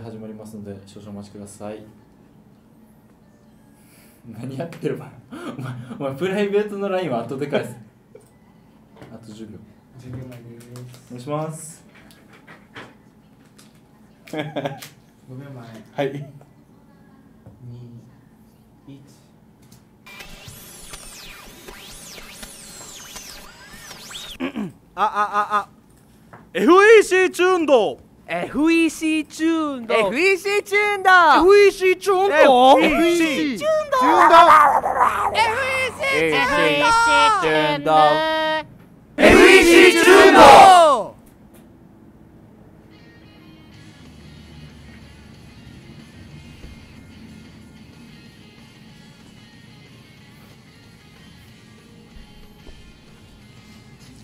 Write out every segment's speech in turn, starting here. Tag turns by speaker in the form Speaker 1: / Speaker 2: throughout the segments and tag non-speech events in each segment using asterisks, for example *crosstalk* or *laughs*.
Speaker 1: 始まりますので少々お待ちください何やってるお前お前プライベートのラインは後で返す *laughs* あと10秒10秒前でお願いします5秒前はい21ああああ FEC チューンド FEC チューンド FEC チューンド FEC チューンド FEC チューンド FEC チューンド FEC チ
Speaker 2: ューンド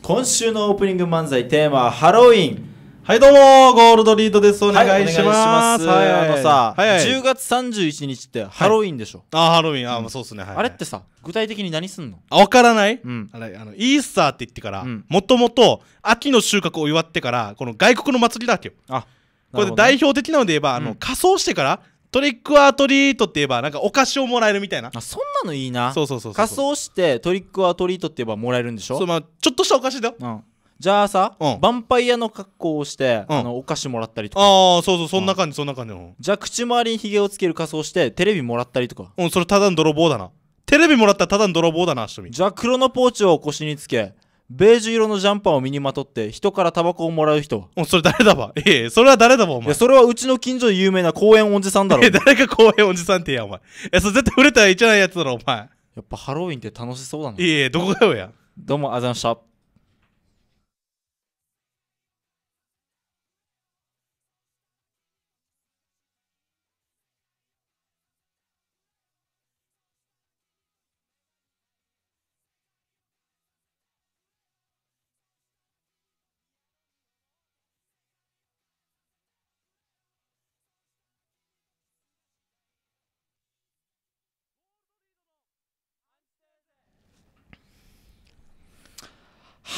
Speaker 1: 今週のオープニング漫才テーマはハロウィンはいどうもゴールドリードですお願いしますはいあのさ10月31日ってハロウィンでしょあハロウィンあそうっすねあれってさ具体的に何すんのあからないあれあのイースターって言ってからもともと秋の収穫を祝ってからこの外国の祭りだっけよあこれ代表的なので言えばあの仮装してからトリックアートリートって言えばなんかお菓子をもらえるみたいなあそんなのいいなそうそうそう仮装してトリックアートリートって言えばもらえるんでしょそうまあちょっとしたお菓子だようんじゃあさ、うん、ヴァンパイアの格好をして、うん、あのお菓子もらったりとかああそうそうそんな感じ、うん、そんな感じじゃあ口周りにひげをつける仮装してテレビもらったりとかうんそれただの泥棒だなテレビもらったらただの泥棒だなしとみじゃあ黒のポーチを腰につけベージュ色のジャンパーを身にまとって人からタバコをもらう人うんそれ誰だわ *laughs* いえそれは誰だわお前それはうちの近所で有名な公園おじさんだろえ *laughs* 誰が公園おじさんってやお前えそれ絶対売れたらいけないやつだろお前やっぱハロウィンって楽しそうだないえどこがよやどうもあざました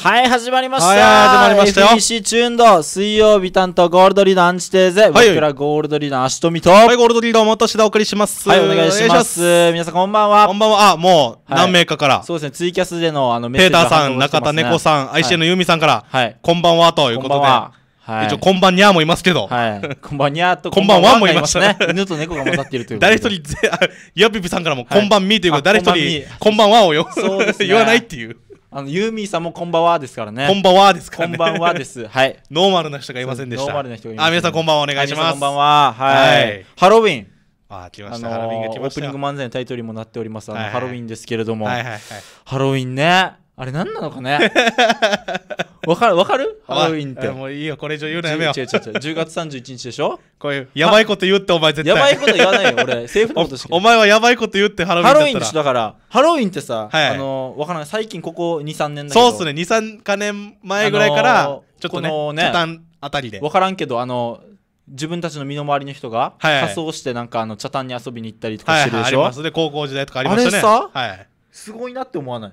Speaker 1: はい、始まりました。はい、始まりましたよ。FEC チューンド、水曜日担当ゴールドリーダーアンチテーゼ、はい、僕らゴールドリーダー足富と、はい、ゴールドリーダー元志でお送りします。はい、お願いします。皆さんこんばんは。こんばんは。あ、もう、何名かから、はい、そうですね、ツイキャスでのあのメッセージ、ね、ペーターさん、中田猫さん、はい、ICN のユミさんから、はい、こんばんはということで。一応、こんばんにゃーもいますけど、はい、こんばんにゃーと、こんばんはもいましたね。犬と猫が混ざっているという誰一人、ゆやぴぴさんからも、こんばんみーということで、誰一人、こんばんはをよ、ね、*laughs* 言わないっていう。あのユーミーさんもこんばんはですからね。こんばんはですからね。こんばんはです。*laughs* はい。ノーマルな人がいませんでした。ノーマルな人がいません。あ、皆さんこんばんはお願いします。こんばんは。はい。ハロウィン。あ、来ました。ハロウィンが来ました。オープニング漫才のタイトルにもなっております。あのハロウィンですけれども。ハロウィンね。あれ何なのかね *laughs* わかるわかるハロウィンってもういいよこれ以上言うのやめよう違う違う10月31日でしょこういうやばいこと言ってお前絶対やばいこと言わないよ俺 *laughs* 政府のことしかお前はやばいこと言ってハロウィンハロウィンでしょだからハロウィンってさ、はい、あのわからない最近ここ23年だけどそうっすね23か年前ぐらいから、あのー、ちょっとねこのねあたりでわからんけどあの自分たちの身の回りの人が仮装してなんかあの茶炭に遊びに行ったりとかしてるでしょ、はいはい、ありますね高校時代とかありましたねあれさ、はい、すごいなって思わない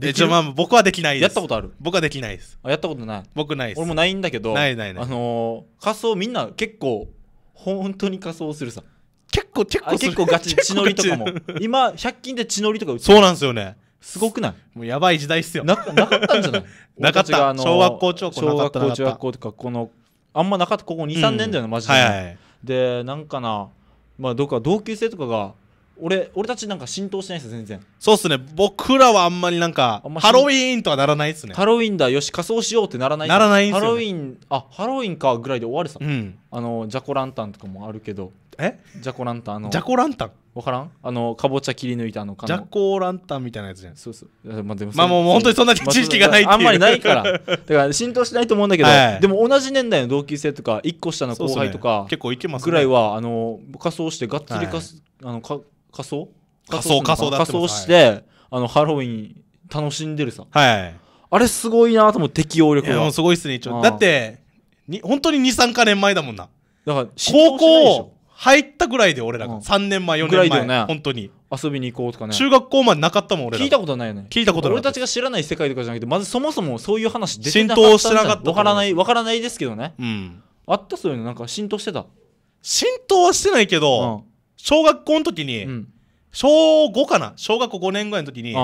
Speaker 1: でちょまあ僕はできないですやったことある僕はできないですあやったことない僕ないです俺もないんだけどないないないあのー、仮装みんな結構本当に仮装するさ結構結構結構ガチ *laughs* 血のりとかも今100均で血のりとか売ってそうなんですよねすごくないもうやばい時代っすよななかったんじゃない *laughs* なかった小学校中学校小学校中学校とかこのあんまなかったここ23、うん、年だよねマジで、はいはい、でなんかなまあどっか同級生とかが俺俺たちなんか浸透してないです全然そうっすね僕らはあんまりなんかハロウィーンとはならないっすねハロウィーンだよし仮装しようってならないならないんすよ、ね、ハロウィーンあハロウィンかぐらいで終わるさ、うん、あのジャコランタンとかもあるけどえジャコランタンあのジャコランタン分からんあのかぼちゃ切り抜いたあのジャコランタンみたいなやつじゃんそうそうまあでもまあもう本当にそんな知識がないっていう、まあ、あんまりないからだから浸透しないと思うんだけど、はい、でも同じ年代の同級生とか1個下の後輩とか、ね、結構いけますぐらいはあの仮装してがっつりかす、はい、あのか仮装仮装仮装だ仮装して、はい、あのハロウィン楽しんでるさはいあれすごいなと思う適応力がすごいっすね一応だってに本当に23か年前だもんなだから高校入ったぐらいで俺らが、うん、3年前4年前ぐらいだよね本当に遊びに行こうとかね中学校までなかったもん俺ら聞いたことないよね聞いたことない俺たちが知らない世界とかじゃなくてまずそもそもそういう話出てなかった浸透してなかった分からない分からないですけどねうんあったそういうのなんか浸透してた浸透はしてないけど、うん小学校の時に、うん小5かな小学校5年ぐらいの時に、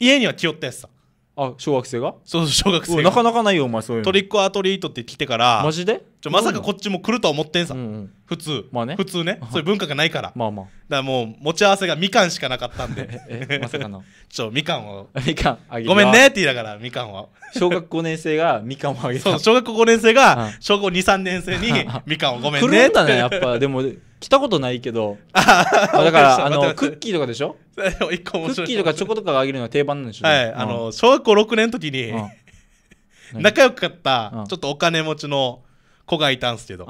Speaker 1: 家には来よったやつさあ小学生がそうそう小学生がなかなかないよお前そういうのトリックアトリートって来てからマジでちょまさかこっちも来るとは思ってんさ、うんうん普通、まあね普通ね *laughs* そういう文化がないからまあまあだからもう持ち合わせがみかんしかなかったんで *laughs* ええまさかの *laughs* ちょみかんをみかんあげるごめんねって言いながらみかんは小学5年生がみかんをあげたそう小学校5年生が小学校23年生にみかんをごめんねっったねやっぱでも来たことないけど。だから、あの、クッキーとかでしょクッキーとかチョコとかあげるのは定番なんでしょはい、あの、小学校6年の時に、仲良かった、ちょっとお金持ちの子がいたんですけど、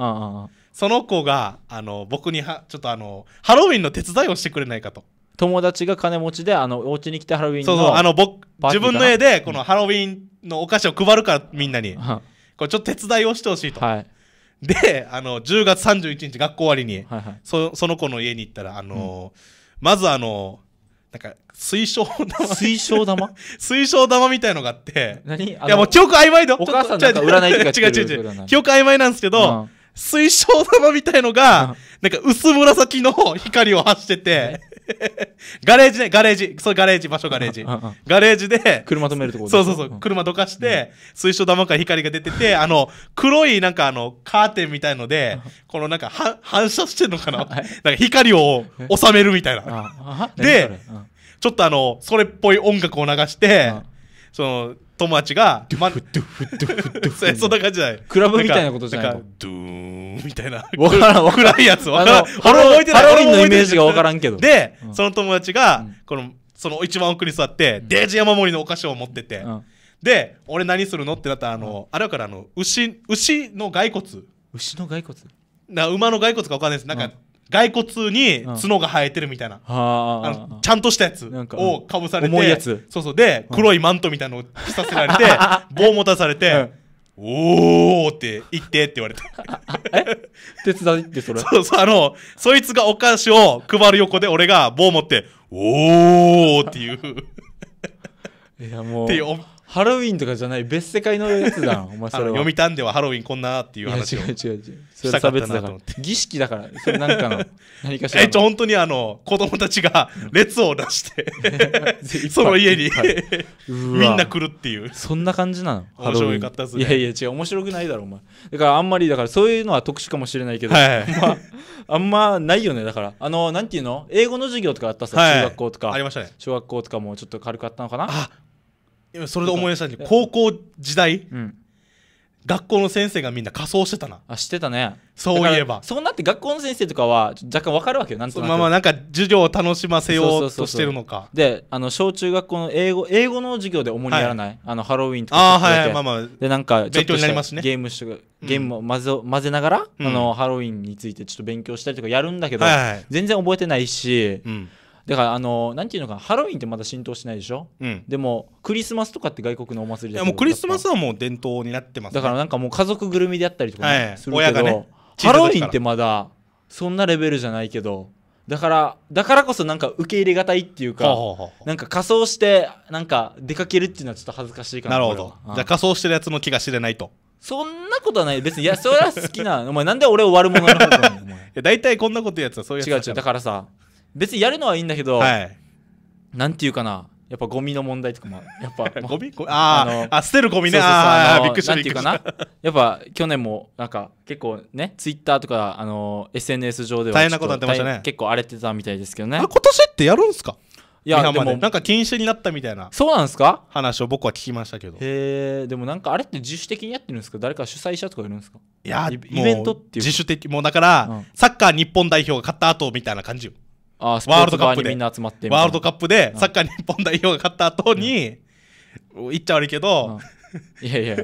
Speaker 1: その子が、あの、僕には、ちょっとあの、ハロウィンの手伝いをしてくれないかと。友達が金持ちで、あの、お家に来てハロウィンの。そうそう、あの、僕、自分の家で、このハロウィンのお菓子を配るから、みんなに。これちょっと手伝いをしてほしいと。はい。であの10月31日学校終わりに、はいはい、そその子の家に行ったらあの、うん、まずあのなんか水晶玉水晶玉 *laughs* 水晶玉みたいのがあって何いやもう記憶曖昧だお母さんな占いとか違う違う違う記憶曖昧なんですけど、うん、水晶玉みたいのが、うん、なんか薄紫の光を発してて *laughs* ガレージね、ガレージ。そう、ガレージ、場所ガレージ。ガレージで、車止めるとこそうそうそう、車どかして、水晶玉から光が出てて、あの、黒いなんかあの、カーテンみたいので、このなんか反射してんのかななんか光を収めるみたいな。で、ちょっとあの、それっぽい音楽を流して、その、友達が、ドゥフドゥフドゥフドゥ *laughs* そんな感じじゃないクラブみたいなことじゃないドゥーンみたいなわからん *laughs* わからんやつわからんハロウィンのイメージがわからんけどで、ん、その友達が、ん、このその一番奥に座って、ん、デージ山盛りのお菓子を持ってて、で俺何するのってなったらあの、あれだからあの牛牛の骸骨牛の骸骨な馬の骸骨かわかんないですなんか、骸骨に角が生えてるみたいな、あのちゃんとしたやつをかぶされて、重いやつそうそうで、黒いマントみたいなのを着させられて *laughs* 棒持たされて、おおって言ってって言われて *laughs* 手伝ってそれ *laughs* そうそうあのそいつがお菓子を配る横で俺が棒持っておおっていういやもうっていうハロウィンとかじゃない別世界のやつだ *laughs* お前それ読みたんではハロウィンこんなっていう話を違う違う違うそれ差別だから儀式だからそれなんかの *laughs* 何かしらえっと本当にあの子供たちが列を出して *laughs* その家にみんな来るっていうそんな感じなの面白かったっす、ね、いやいや違う面白くないだろお前だからあんまりだからそういうのは特殊かもしれないけど、はい、まあ、あんまないよねだからあのなんていうの英語の授業とかあったさ、はい、中学校とかありましたね小学校とかもちょっと軽かったのかなあそれで思い出したんで高校時代、うん学校の先生がみんな仮装してたなあしてたねそういえばそうなって学校の先生とかは若干わかるわけよなんとなくまあまあなんか授業を楽しませようとしてるのかであの小中学校の英語英語の授業で主にやらない、はい、あのハロウィンとかあはい、はい、まあまあでなんかちょっますねゲームし、ね、ゲームを混ぜ混ぜながら、うん、あのハロウィンについてちょっと勉強したりとかやるんだけど、はいはい、全然覚えてないし、うんだからあのなんていうのかハロウィンってまだ浸透しないでしょ、うん、でもクリスマスとかって外国のお祭りいやもうクリスマスはもう伝統になってます、ね、だからなんかもう家族ぐるみであったりとか、ねはい、するけど、ね、ハロウィンってまだそんなレベルじゃないけどだからだからこそなんか受け入れがたいっていうかなんか仮装してなんか出かけるっていうのはちょっと恥ずかしいかななるほど、うん、じゃあ仮装してるやつの気が知れないとそんなことはない別にいやそれは好きなお前なんで俺を悪者なのか *laughs* い大体こんなことやつはそういうやつ違う違うだからさ別にやるのはいいんだけど、はい、なんていうかなやっぱゴミの問題とかもやっぱ *laughs* ゴミあああ捨てるゴミねああびっくりしたなんていうかな *laughs* やっぱ去年もなんか結構ねツイッターとかあの SNS 上では大変なことなってましたね結構荒れてたみたいですけどね今年ってやるんですか
Speaker 2: いやでもな
Speaker 1: んか禁止になったみたいなそうなんですか話を僕は聞きましたけどへえでもなんかあれって自主的にやってるんですか誰か主催者とかいるんですかいやイベントっていう自主的もうだから、うん、サッカー日本代表が勝った後みたいな感じよあスポーツにみんな集まってワールドカップでサッカー日本代表が勝った後に、うん、言っちゃ悪いけど、うん、いやいや、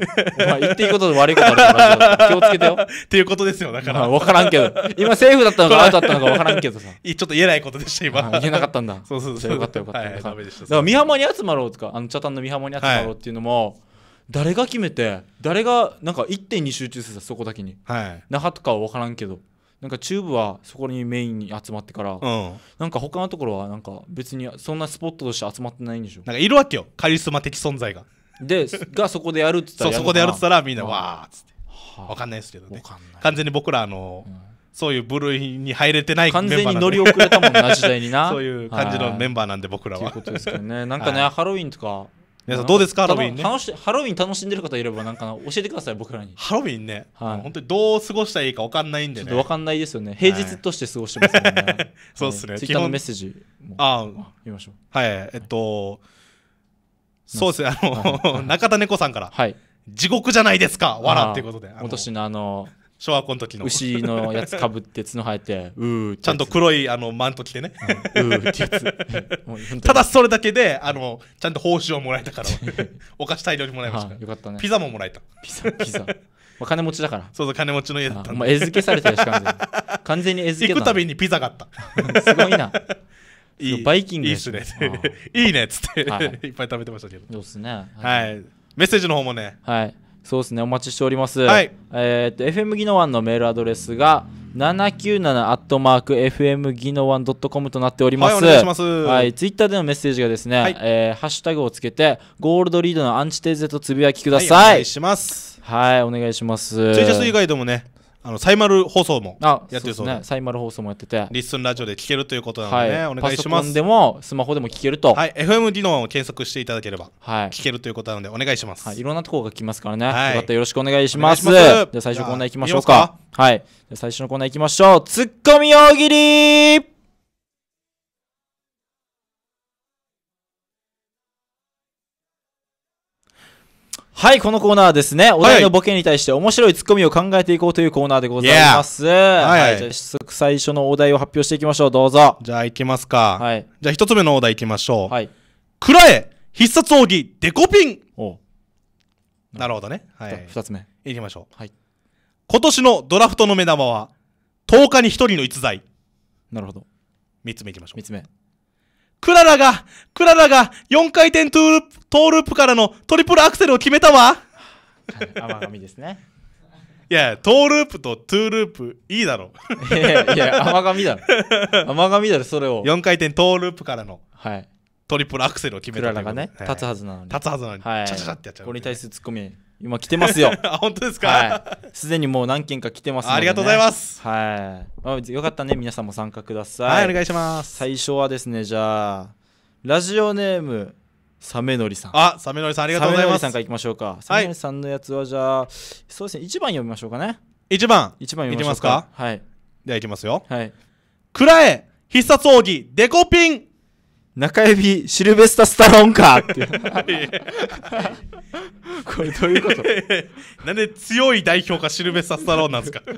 Speaker 1: まあ、言っていいことで悪いことあるから気をつけてよっていうことですよだから、まあ、分からんけど今セーフだったのかアウトだったのか分からんけどさちょっと言えないことでした今言えなかったんだそうそうそうよかったよかった、はい、だから三浜に集まろうとかあのチャタンの三浜に集まろうっていうのも、はい誰が決めて誰がなんか1点に集中するさそこだけに、はい、那覇とかは分からんけどなんか中部はそこにメインに集まってから、うん、なんか他のところはなんか別にそんなスポットとして集まってないんでしょなんかいるわけよカリスマ的存在がでがそこでやるっつったらそうそこでやるっつったらみんなわーっつって、はあ、分かんないですけどね完全に僕らあの、うん、そういう部類に入れてない完全に乗り遅れたもんな時代にな *laughs* そういう感じのメンバーなんで僕らは、はい、いうことですけどねなんかね、はい、ハロウィンとか皆さんどうですかハロウィンね楽しハロウィン楽しんでる方いればなんか教えてください僕らにハロウィンね、はい、本当にどう過ごしたらいいか分かんないんでね分かんないですよね平日として過ごしてますもんね、*laughs* はい、そうですね、ツイッターのメッセージああ見ましょうはいえっと、はい、そうですねあの、中田猫さんから、はい、地獄じゃないですか笑っていうことで、今年のあの小学校の時の牛のやつかぶって角生えてうーちゃんと黒いあのマント着てね、うん、うーってやつただそれだけであのちゃんと報酬をもらえたから *laughs* お菓子大量にもらいました、はあ、よかったねピザももらえたピザピザまあ、金持ちだからそうそう金持ちの家だったもう、まあ、餌付けされてるし完全に *laughs* 完全に餌付け行くたびにピザがあった *laughs* すごいないいバイキングいいっすねいいねっつって、はい、いっぱい食べてましたけどそうっすねはい、はい、メッセージの方もねはいそうですね、お待ちしております。はい、えっ、ー、と、FM 技能ワンのメールアドレスが、七九七アットマーク FM 技能ワンドットコムとなっております。はい、お願いします。はい、ツイッターでのメッセージがですね、はい、えー、ハッシュタグをつけて、ゴールドリードのアンチテーゼとつぶやきください。はい、お願いします。はい、お願いします。ツイキャス以外でもね、あのサイマル放送もやってるそうで、ね、サイマル放送もやっててリッスンラジオで聞けるということなので、ねはい、お願いしますパソコンでもスマホでも聞けるとはい FM 技能を検索していただければ聞けるということなのでお願いします、はい、いろんなところが来ますからね、はい、よかったらよろしくお願いしますじゃあ最初コーナーいきましょうかはい最初のコーナーいきましょうツッコミ大喜利はい、このコーナーですね、お題のボケに対して面白いツッコミを考えていこうというコーナーでございます。はい、はい、じゃあ、早速最初のお題を発表していきましょう。どうぞ。じゃあ、いきますか。はい。じゃあ、一つ目のお題いきましょう。はい。くらえ必殺奥義デコピンおなるほどね。はい。二つ目。いきましょう。はい。今年のドラフトの目玉は、10日に1人の逸材。なるほど。三つ目いきましょう。三つ目。クララが、クララが4回転トゥーループ、トーループからのトリプルアクセルを決めたわ。甘神ですね。いや、トーループとトゥーループ、いいだろ。いやいや、甘神だろ。甘神だろ、それを。4回転トーループからの。はい。トリプルアクセルを決めたクララがね、立つはずなのに。立つはずなのに。はい。チャチャチャってやっちゃう、ね。これに対するツッコミ。今来てますよ *laughs* あ本当ですかすで、はい、にもう何件か来てますので、ね、ありがとうございますはいよかったね皆さんも参加くださいはいお願いします最初はですねじゃあラジオネームサメノリさんあサメノリさんありがとうございますサメノリさんからいきましょうか、サメノリさんのやつはじゃあそうですね1番読みましょうかね1番1番読みましょうかますかはいではいきますよはい「くらえ必殺奥義デコピン中指シルベスタ・スタローンかって *laughs* これどういうこと *laughs* なんで強い代表かシルベスタ・スタローンなんですかち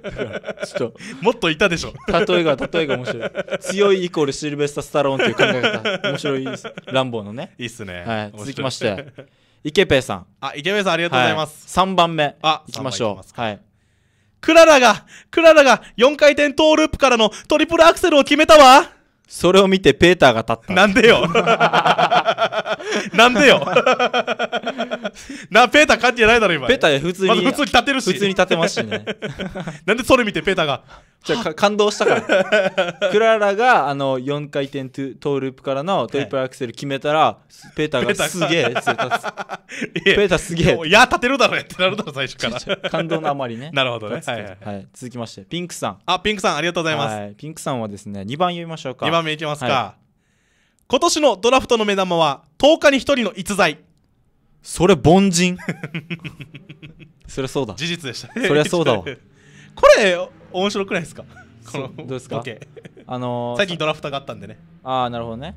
Speaker 1: ょっともっといたでしょ例えが例えが面白い強いイコールシルベスタ・スタローンっていう考え方面白いです乱暴のねいいっすね、はい、続きまして池ペイさんあ池ペイさんありがとうございます、はい、3番目あいきましょうはいクララがクララが4回転トーループからのトリプルアクセルを決めたわそれを見てペーターが立った。なんでよ *laughs* なんでよ *laughs* な、ペーター関係ないだろ、今。ペーター普通に。まず普通に立てるし。普通に立てますしね。*laughs* なんでそれ見て、ペーターが。*laughs* じゃ感動したから。クララが、あの、4回転トーループからのトリプルアクセル決めたら、ペーターがすげえ、ペーターすげえ。いや、立てるだろってなるだろ、最初から。感動のあまりね。なるほどね。はい。続きまして、ピンクさん。あ、ピンクさん、ありがとうございます。ピンクさんはですね、2番読みましょうか。2番目いきますか。今年のドラフトの目玉は10日に1人の逸材それ凡人 *laughs* そりゃそうだ事実でしたね *laughs* そりゃそうだわ *laughs* これ面白くないですかこのどうですか、あのー、最近ドラフトがあったんでねああなるほどね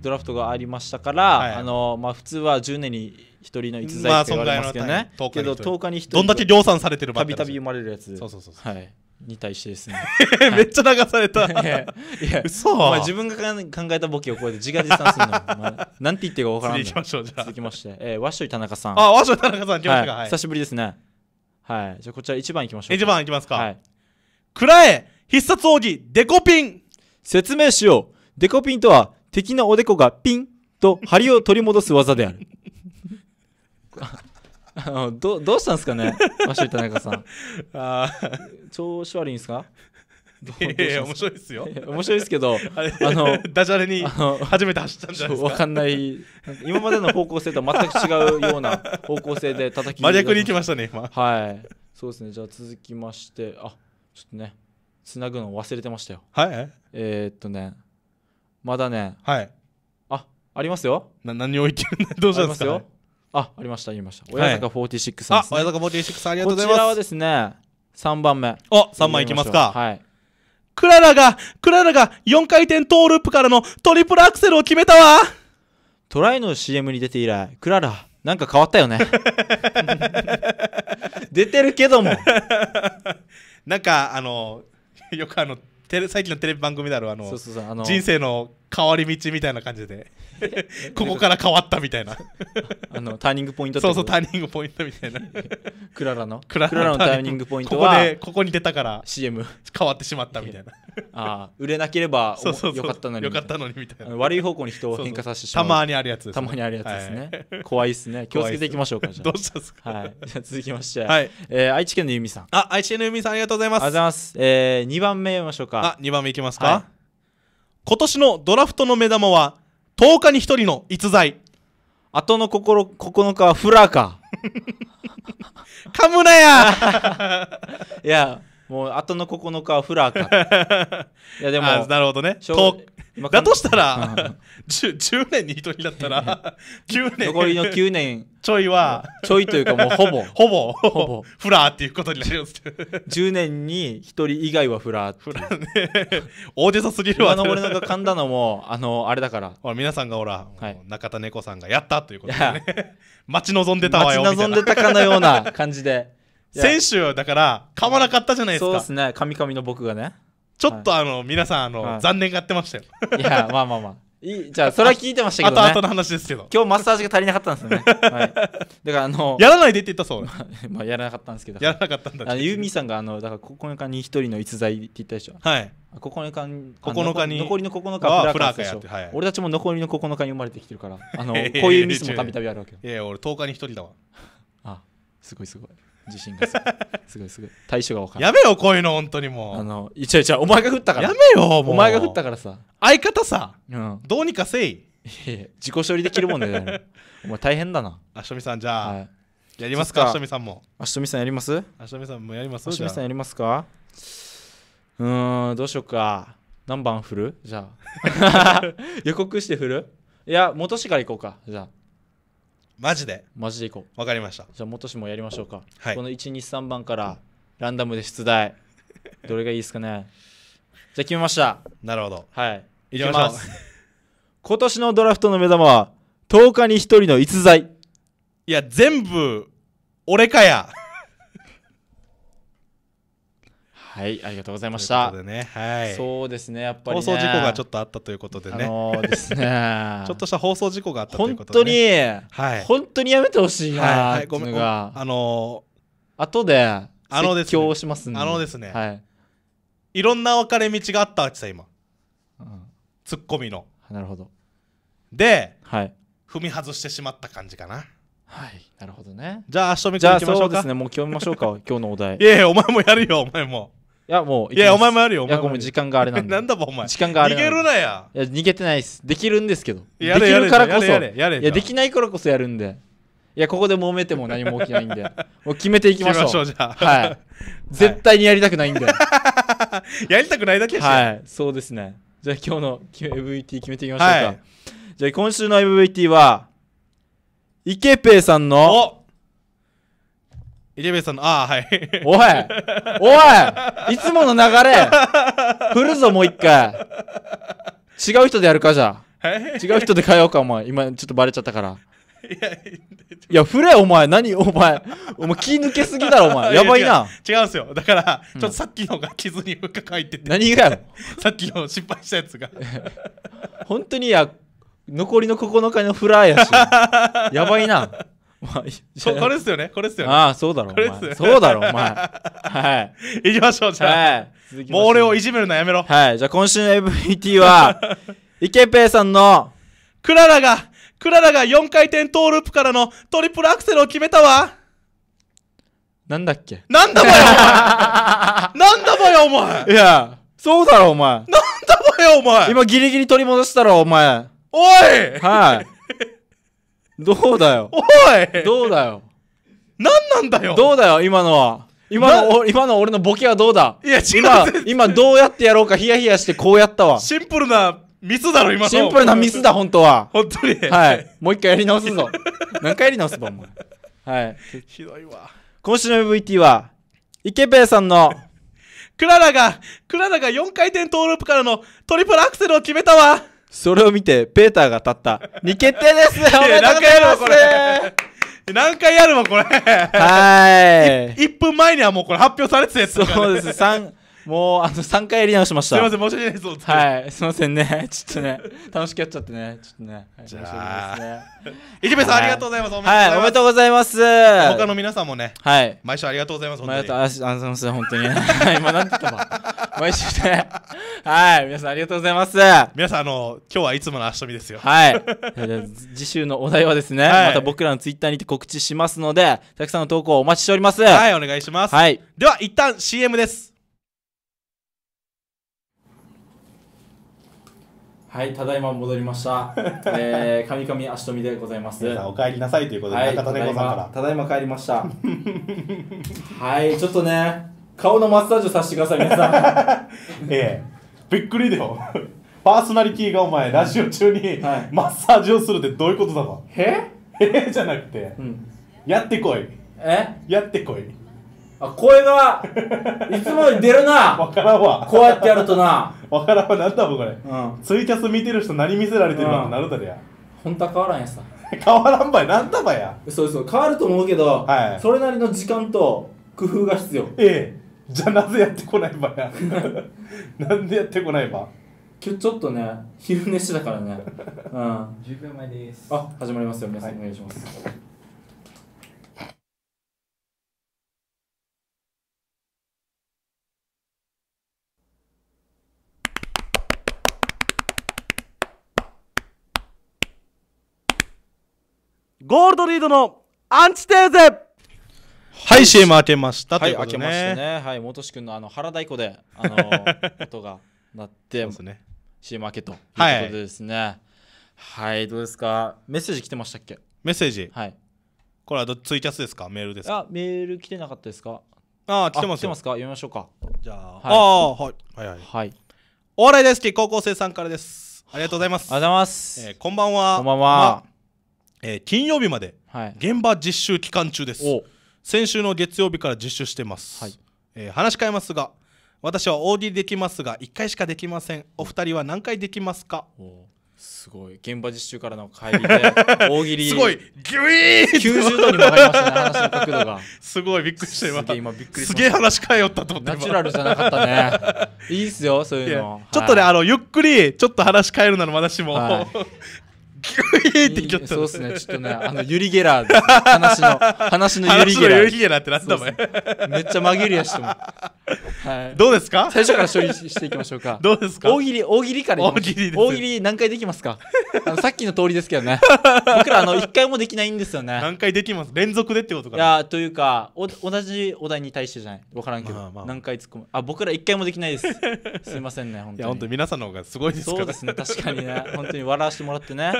Speaker 1: ドラフトがありましたから、はい、あのー、まあ、普通は10年に1人の逸材って言われますけどね、まあ、けど10日に1人どんだけ量産されてるたびたび生まれるやつそうそうそうそう、はいに対してですね *laughs* めっちゃ流された *laughs* いや嘘、まあ、自分が考えたボケをこうやって自画自賛するの、まあ、なんて言っていいか分からない続きまして、えー、ワッ田中さんあワッ田中さん来ましたか、はい久しぶりですねはいじゃあこちら1番いきましょう1番いきますかはいらえ必殺奥義デコピン説明しようデコピンとは敵のおでこがピンと張りを取り戻す技である *laughs* あのどどうしたんですかね鷲所田中さん *laughs* あ調子悪いんですかいやいや面白いですよ面白いですけどあのダジャレに初めて走ったんじゃないですか分かんない今までの方向性とは全く違うような方向性で叩き真逆 *laughs* に行きましたね今はいそうですねじゃあ続きましてあちょっとねつなぐの忘れてましたよはいえー、っとねまだねはいあありますよな *laughs* 何を言ってるんだどうしたんですか、ね、あありました言いました親坂46さん、ねはい、あ親坂46さんありがとうございますこちらはですね3番目お三3番いきますかはいクララがクララが4回転トーループからのトリプルアクセルを決めたわトライの CM に出て以来クララなんか変わったよね *laughs* 出てるけどもなんかあのよくあのテレ最近のテレビ番組だろあの人生の変わり道みたいな感じで *laughs* ここから変わったみたいなあのターニングポイントそうそうターニングポイントみたいなクララのクララのターニングポイントはここでここに出たから CM 変わってしまったみたいな *laughs* ああ売れなければそうそうよかったのによかったのにみたいな悪い方向に人を変化させてしまうたまにあるやつ、たまにあるやつですね、はい、怖いですね気をつけていきましょうかどうしたんですか、はい、じゃ続きまして、はいえー、愛知県のゆみさんあ愛知県のゆみさんありがとうございますありがとうございます、えー、2番目ましょうかあ2番目いきますか、はい今年のドラフトの目玉は、10日に1人の逸材。後の心9日はフラーか。
Speaker 2: か *laughs* むなや *laughs*
Speaker 1: いや、もう後の9日はフラーか *laughs* いやでもなるほどねだとしたら、10, 10, 年に1人だったら9 *laughs* 年残りの9年ちょいはちょいというかもうほぼ *laughs* ほぼほぼフラーっていうことになります10年に1人以外はフラーフラーね大げさすぎるわあの俺なんか噛んだのもあのあれだから皆さんがほら、はい、中田猫さんがやったということでね待ち望んでたわよ待ち望んでたかのような感じで先週はだから噛まなかったじゃないですかそうですねカミカミの僕がねちょっとあの、はい、皆さんあの、はい、残念がってましたよいやまあまあまあ *laughs* いいじゃあそれは聞いてましたけど、ね、あとあとの話ですけど今日マッサージが足りなかったんですよね、はい、だからあの *laughs* やらないでって言ったそう *laughs* まあやらなかったんですけどやらなかったんだあのユーミーさんがあのだから9日に一人の逸材って言ったでしょはい9日に9日に残りの9日はフラーカやって、はい、俺たちも残りの9日に生まれてきてるからあのこういうミスもたびたびあるわけいや俺10日に一人だわあすごいすごい自信がすごい *laughs* すごい対処が分かるやめよこういうの本当にもうあのいちゃいちゃお前が振ったからやめよお前が振ったからさ相方さ、うん、どうにかせいいやいや自己処理できるもんね *laughs* お前大変だなあしとみさんじゃあ、はい、やりますかあしとみさんもあしとみさんやりますあしとみさんもやりますあしとみさんやりますかうんどうしようか何番振るじゃあ *laughs* 予告して振るいや元氏からいこうかじゃあマジでマジでいこうわかりましたじゃあとしもやりましょうか、はい、この123番からランダムで出題どれがいいですかねじゃあ決めましたなるほどはいいきます今年のドラフトの目玉は10日に1人の逸材いや全部俺かやはいありがとうございました、ね、はい、そうですねやっぱり、ね、放送事故がちょっとあったということでね,、あのー、ですね *laughs* ちょっとした放送事故があったということで、ね、本当に、はい、本当にやめてほしいなはい、はい、ごめんあのー、後であのですねしますあのですね、はい、いろんな分かれ道があったわけさ今、うん、ツッコミのなるほどで、はい、踏み外してしまった感じかなはいなるほどねじゃあ明日見ていきましょうかじゃあそうですねもう今日見ましょうか今日のお題いやいやお前もやるよお前もいやもういやお前もあるよお前ももう時間があれなんで *laughs* なんだばお前時間があれ逃げるなやいや逃げてないですできるんですけどやれやれできるからこそやれやれできないからこそやるんでいやここで揉めても何も起きないんでもう決めていきましょうましょうじゃあ、はい、はい、絶対にやりたくないんで *laughs* やりたくないだけやしはいそうですねじゃあ今日の m v t 決めていきましょうか、はい、じゃあ今週の m v t は池ペイさんのイケさんの、ああ、はい。おい *laughs* おいいつもの流れ振るぞ、もう一回。違う人でやるか、じゃ違う人で変えようか、お前。今、ちょっとバレちゃったから。いや、振れ、お前。何、お前。お前、気抜けすぎだろ、お前。やばいな。違うんすよ。だから、ちょっとさっきのが傷に深く入ってて。何がよ。さっきの失敗したやつが。*laughs* 本当に、いや、残りの9日のフラーやし。やばいな。まあ、これですよね。これですよね。ああ、そうだろ、う、お前。そうだろ、う、お前。はい。い *laughs* きましょう、じゃあ。はい、もう俺をいじめるのやめろ。はい。じゃあ今週の m v t は、*laughs* 池平さんの、クララが、クララが4回転トーループからのトリプルアクセルを決めたわ。なんだっけなんだばよ、*laughs* お前なんだばよ、お前いや、そうだろ、う、お前。なんだばよ、お前今ギリギリ取り戻したろ、お前。おいはい。どうだよおいどうだよ何なんだよどうだよ今のは今の今の俺のボケはどうだいや違う今今どうやってやろうかヒヤヒヤしてこうやったわシンプルなミスだろ今のシンプルなミスだ本当は本当にはいもう一回やり直すぞ何回やり直すばお前はいひどいわ今週の MVT は池辺さんのクララがクララが4回転トーループからのトリプルアクセルを決めたわそれを見てペーターが立った2決定ですおめでとうございます何回やるわこれはい1分前にはもうこれ発表されてたやつそうです3もうあの3回やり直しましたすいません申し訳ないですはいすいませんねちょっとね楽しくやっちゃってねちょっとね、はい、じゃあ池ね、さん、い、ありがとうございますはいおめでとうございます他の皆さんもねはい毎週ありがとうございます本当にありがとうございます本当に *laughs* 今て言ったか毎週ねはい皆さんありがとうございます皆さんあの今日はいつもの足みですよはい次週のお題はですね、また僕らのツイッターにて告知しますのでたくさんの投稿お待ちしておりますはいお願いしますはいでは一旦 CM ですはい、ただいま戻りました。*laughs* えー、神々足みでございます。皆さんお帰りなさいということで、中田猫さんから。ただいま帰りました。はい、ちょっとね、顔のマッサージをさせてください、皆さん。*laughs* ええびっくりだよ。パーソナリティがお前、ラジオ中に、はい、マッサージをするってどういうことだろへ *laughs* えじゃなくて、うん、やってこい。えやってこい。あ声がいつもより出るなわからんわこうやってやるとなわからんわなんだもんこれ、うんツイキャス見てる人何見せられてるのってなるだでや本当は変わらんやつさ変わらんばいなんだばやそうそう変わると思うけど、はいそれなりの時間と工夫が必要ええじゃあなぜやってこないばや *laughs* なんでやってこないば今日ちょっとね昼寝してたからねうん10秒前ですあ始まりますよ皆さん、お願いしますゴールドリードのアンチテーゼはい CM 開けましたはい、開けましたねはい本志君のあの原太鼓であの *laughs* 音が鳴ってますね CM 開けということでですねはいどうですかメッセージ来てましたっけメッセージはいこれはツイキャスですかメールですかあメール来てなかったですかあ来てます来てますか読みましょうかじゃあ、あはいはいはい、はい、お笑い大好き高校生さんからですありがとうございますありがとうございます、えー、こんばんはこんばんは、えー、金曜日まで現場実習期間中です、はい、先週の月曜日から実習してます、はい、えー、話変えますが私は大喜利できますが1回しかできませんお二人は何回できますかすごい現場実習からの帰りで *laughs* 大喜利すごいギュイー90度にも入りましたね話の角度がすごいびっくりして今今びっくりすげえ話変えよったと思ってナチュラルじゃなかったねいいっすよそういうの、はい、ちょっとねあのゆっくりちょっと話変えるなら私も、はい、ギュイってちょっとそうっすねちょっとねあのユリ・ゲラー話の話のユリ・ゲラーユリ・ゲラーってなんだお前めっちゃ紛れやしても、はい、どうですか最初から処理していきましょうかどうですか大喜利大喜利から大喜利大喜利何回できますかあのさっきの通りですけどね僕らあの1回もできないんですよね何回できます連続でってことかいやというかお同じお題に対してじゃない分からんけど、まあまあ、何回突っ込むあ僕ら1回もできないですすいませんね本当にいや本当皆さんの方がすごいですからそうですね確かにね本当に笑わせてもらってね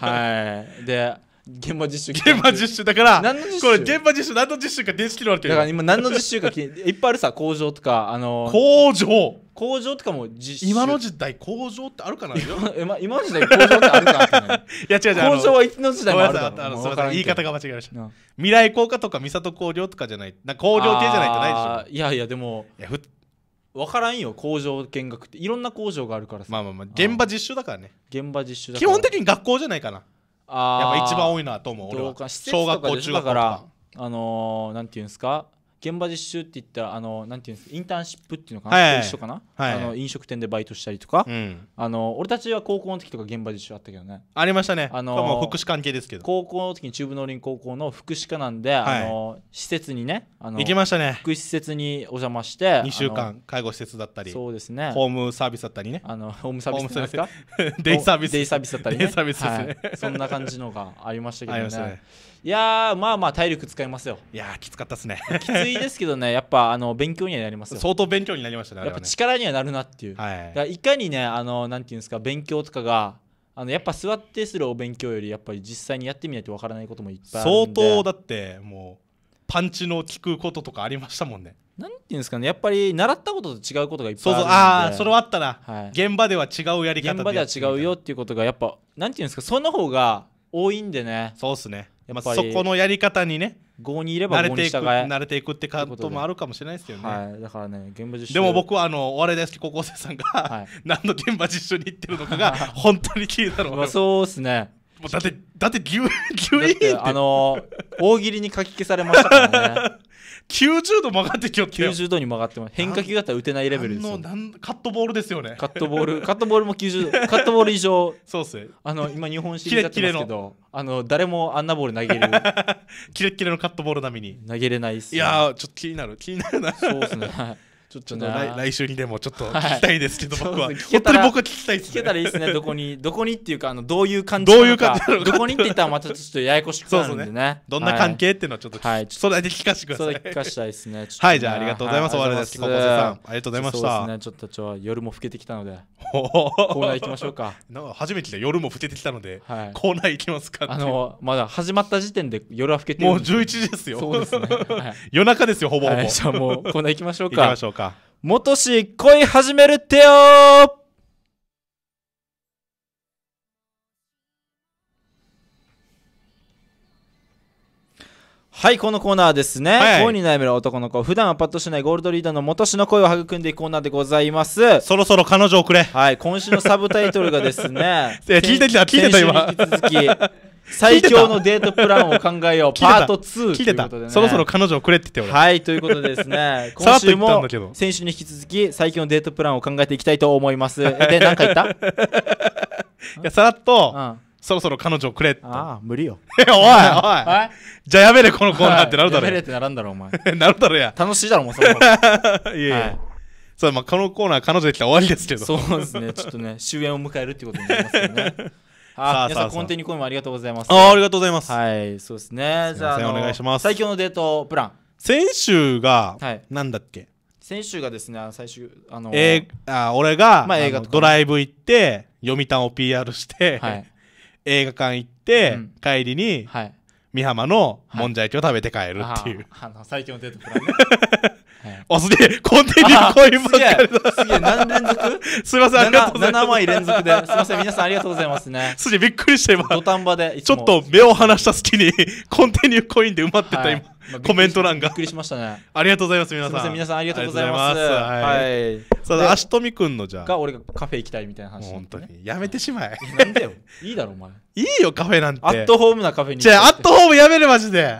Speaker 1: はいで現場実習現場実習だから何の実習これ現場実習何の実習か電子機能あるけどだから今何の実習か *laughs* いっぱいあるさ工場とかあの工場工場とかも実習今の時代工場ってあるかな今今の時代工場ってあるかないや違う違う工場はいつの時代もあるだろう言い方が間違えました、うん、未来工科とか三郷工業とかじゃないな工業系じゃないとないでしょいやいやでもいやふ分からんよ工場見学っていろんな工場があるからさ、まあまあまあ現場実習だからね現場実習だ基から本的に学校じゃないかなあやっぱ一番多いなと思う俺は小学校中だ学校からあのーなんていうんですか現場実習って言ったらあのなんていうんですかインターンシップっていうのかな、はいはい、一緒かな、はいあの飲食店でバイトしたりとか、うん、あの俺たちは高校の時とか現場実習あったけどねありましたねあの福祉関係ですけど高校の時に中部農林高校の福祉科なんで、はい、あの施設にねあの行きましたね福祉施設にお邪魔して2週間介護施設だったりそうですねホームサービスだったりねあのホームサービスですか *laughs* デイサービスデイサービスだったり、ね、デイサービスですね、はい、そんな感じのがありましたけどねいやまあまあ体力使いますよいやきつかったっすねきついですけどね *laughs* やっぱあの勉強にはなります相当勉強になりましたねやっぱ力にはなるなっていう、はい、いかにねあのなんていうんですか勉強とかがあのやっぱ座ってするお勉強よりやっぱり実際にやってみないとわからないこともいっぱいある相当だってもうパンチの効くこととかありましたもんねなんていうんですかねやっぱり習ったことと違うことがいっぱいあるああそれはあったな、はい、現場では違うやり方現場では違うよっていうことがやっぱなんていうんですかその方が多いんでねそうっすねやっぱそこのやり方にね5にいれば慣れていく慣れていくってこともあるかもしれないですよね、はい、だからね現場実習でも僕はあのい大好き高校生さんが、はい、*laughs* 何の現場実習に行ってるのかが本当に気になるまそうですねもうだってだって牛牛いいってあの大喜利にかき消されましたからね *laughs* 90度曲がってきよって90度に曲がってます変化球だったら打てないレベルですよ、ね、カットボールですよねカットボールカットボールも90度カットボール以上そうっすあの今日本シリーズやってますけどあの誰もあんなボール投げる *laughs* キレッキレのカットボール並みに投げれないっす、ね、いやちょっと気になる気になるなそうっすねちょっと来来週にでもちょっと聞きたいですけど、*laughs* 僕は本当に僕は聞きたいです、聞けたらいいですねどこに *laughs* どこにっていうかあのどういう感じどういう感じどこにって言ったらまたちょっとややこしくなるんでねどんな関係っていうのはちょっと、はい、それだけ聞かせてくださいそれ聞かしたいですねはいじゃあありがとうございます、はい、です高校さんありがとうございましたそうですねちょっとちょ夜も更けてきたのでコーナー行きましょうかなんか初めて夜も更けてきたので、はい、コーナー行きますかあのまだ始まった時点で夜は更けてもう11時ですよそうですね、夜中ですよほぼほぼ、じゃあもうコーナー行きましょうか行きましょうか元氏恋始めるってよはい、このコーナーですね。はい、恋に悩める男の子。普段はパッとしないゴールドリーダーの元氏の声を育んでいくコーナーでございます。そろそろ彼女をくれ。はい、今週のサブタイトルがですね。*laughs* いや聞いてきた、聞いてた今。引き続き。
Speaker 2: 最強のデートプランを考えようパート2聞いてた、ね、そろそろ彼女をくれって言って俺はいということでですね *laughs* 今週も *laughs*
Speaker 1: 先週に引き続き最強のデートプランを考えていきたいと思いますで何 *laughs* か言ったいやさらっと、うんそろそろ彼女をくれああ無理よおいおいじゃあやめれこのコーナーってなるだろ、やめれってならんだろお前なるだろや楽しいだろもうそのいやいや、はい、そうまあこのコーナー彼女で来たら終わりですけどそうですねちょっとね終焉を迎えるっていうことになりますよねあ、皆さんコンテニコインもありがとうございます。あ、ありがとうございます。はい、そうですね。じゃあお願いします。最強のデートプラン。先週が、はい、なんだっけ。先週がですね、最終あのえー、あ俺が、まあ、映画ドライブ行って読谷を PR して、はい、映画館行って、うん、帰りに、はい、美浜のもんじゃ焼きを食べて帰るっていう、はい、あの最強のデートプランね *laughs* あ、すげえ、コンティニューコインばっかりすげえ、何連続 *laughs* すいません、ありがとうございます。7, 枚連続で。すいません、皆さんありがとうございますね。すげえ、びっくりした今。土壇場で。ちょっと目を離した隙に、コンティニューコインで埋まってた、はい、今。まあ、コメント欄が。びっくりしましたね。ありがとうございます、皆さん。す皆さんありがとうございます。いますはい。はい、さあ、足富くんのじゃあ。が俺がカフェ行きたいみたいな話、ね。本当に。やめてしまえ。うん、なんよ。いいだろ、お前。いいよ、カフェなんて。アットホームなカフェに。じゃあ、アットホームやめる、マジで。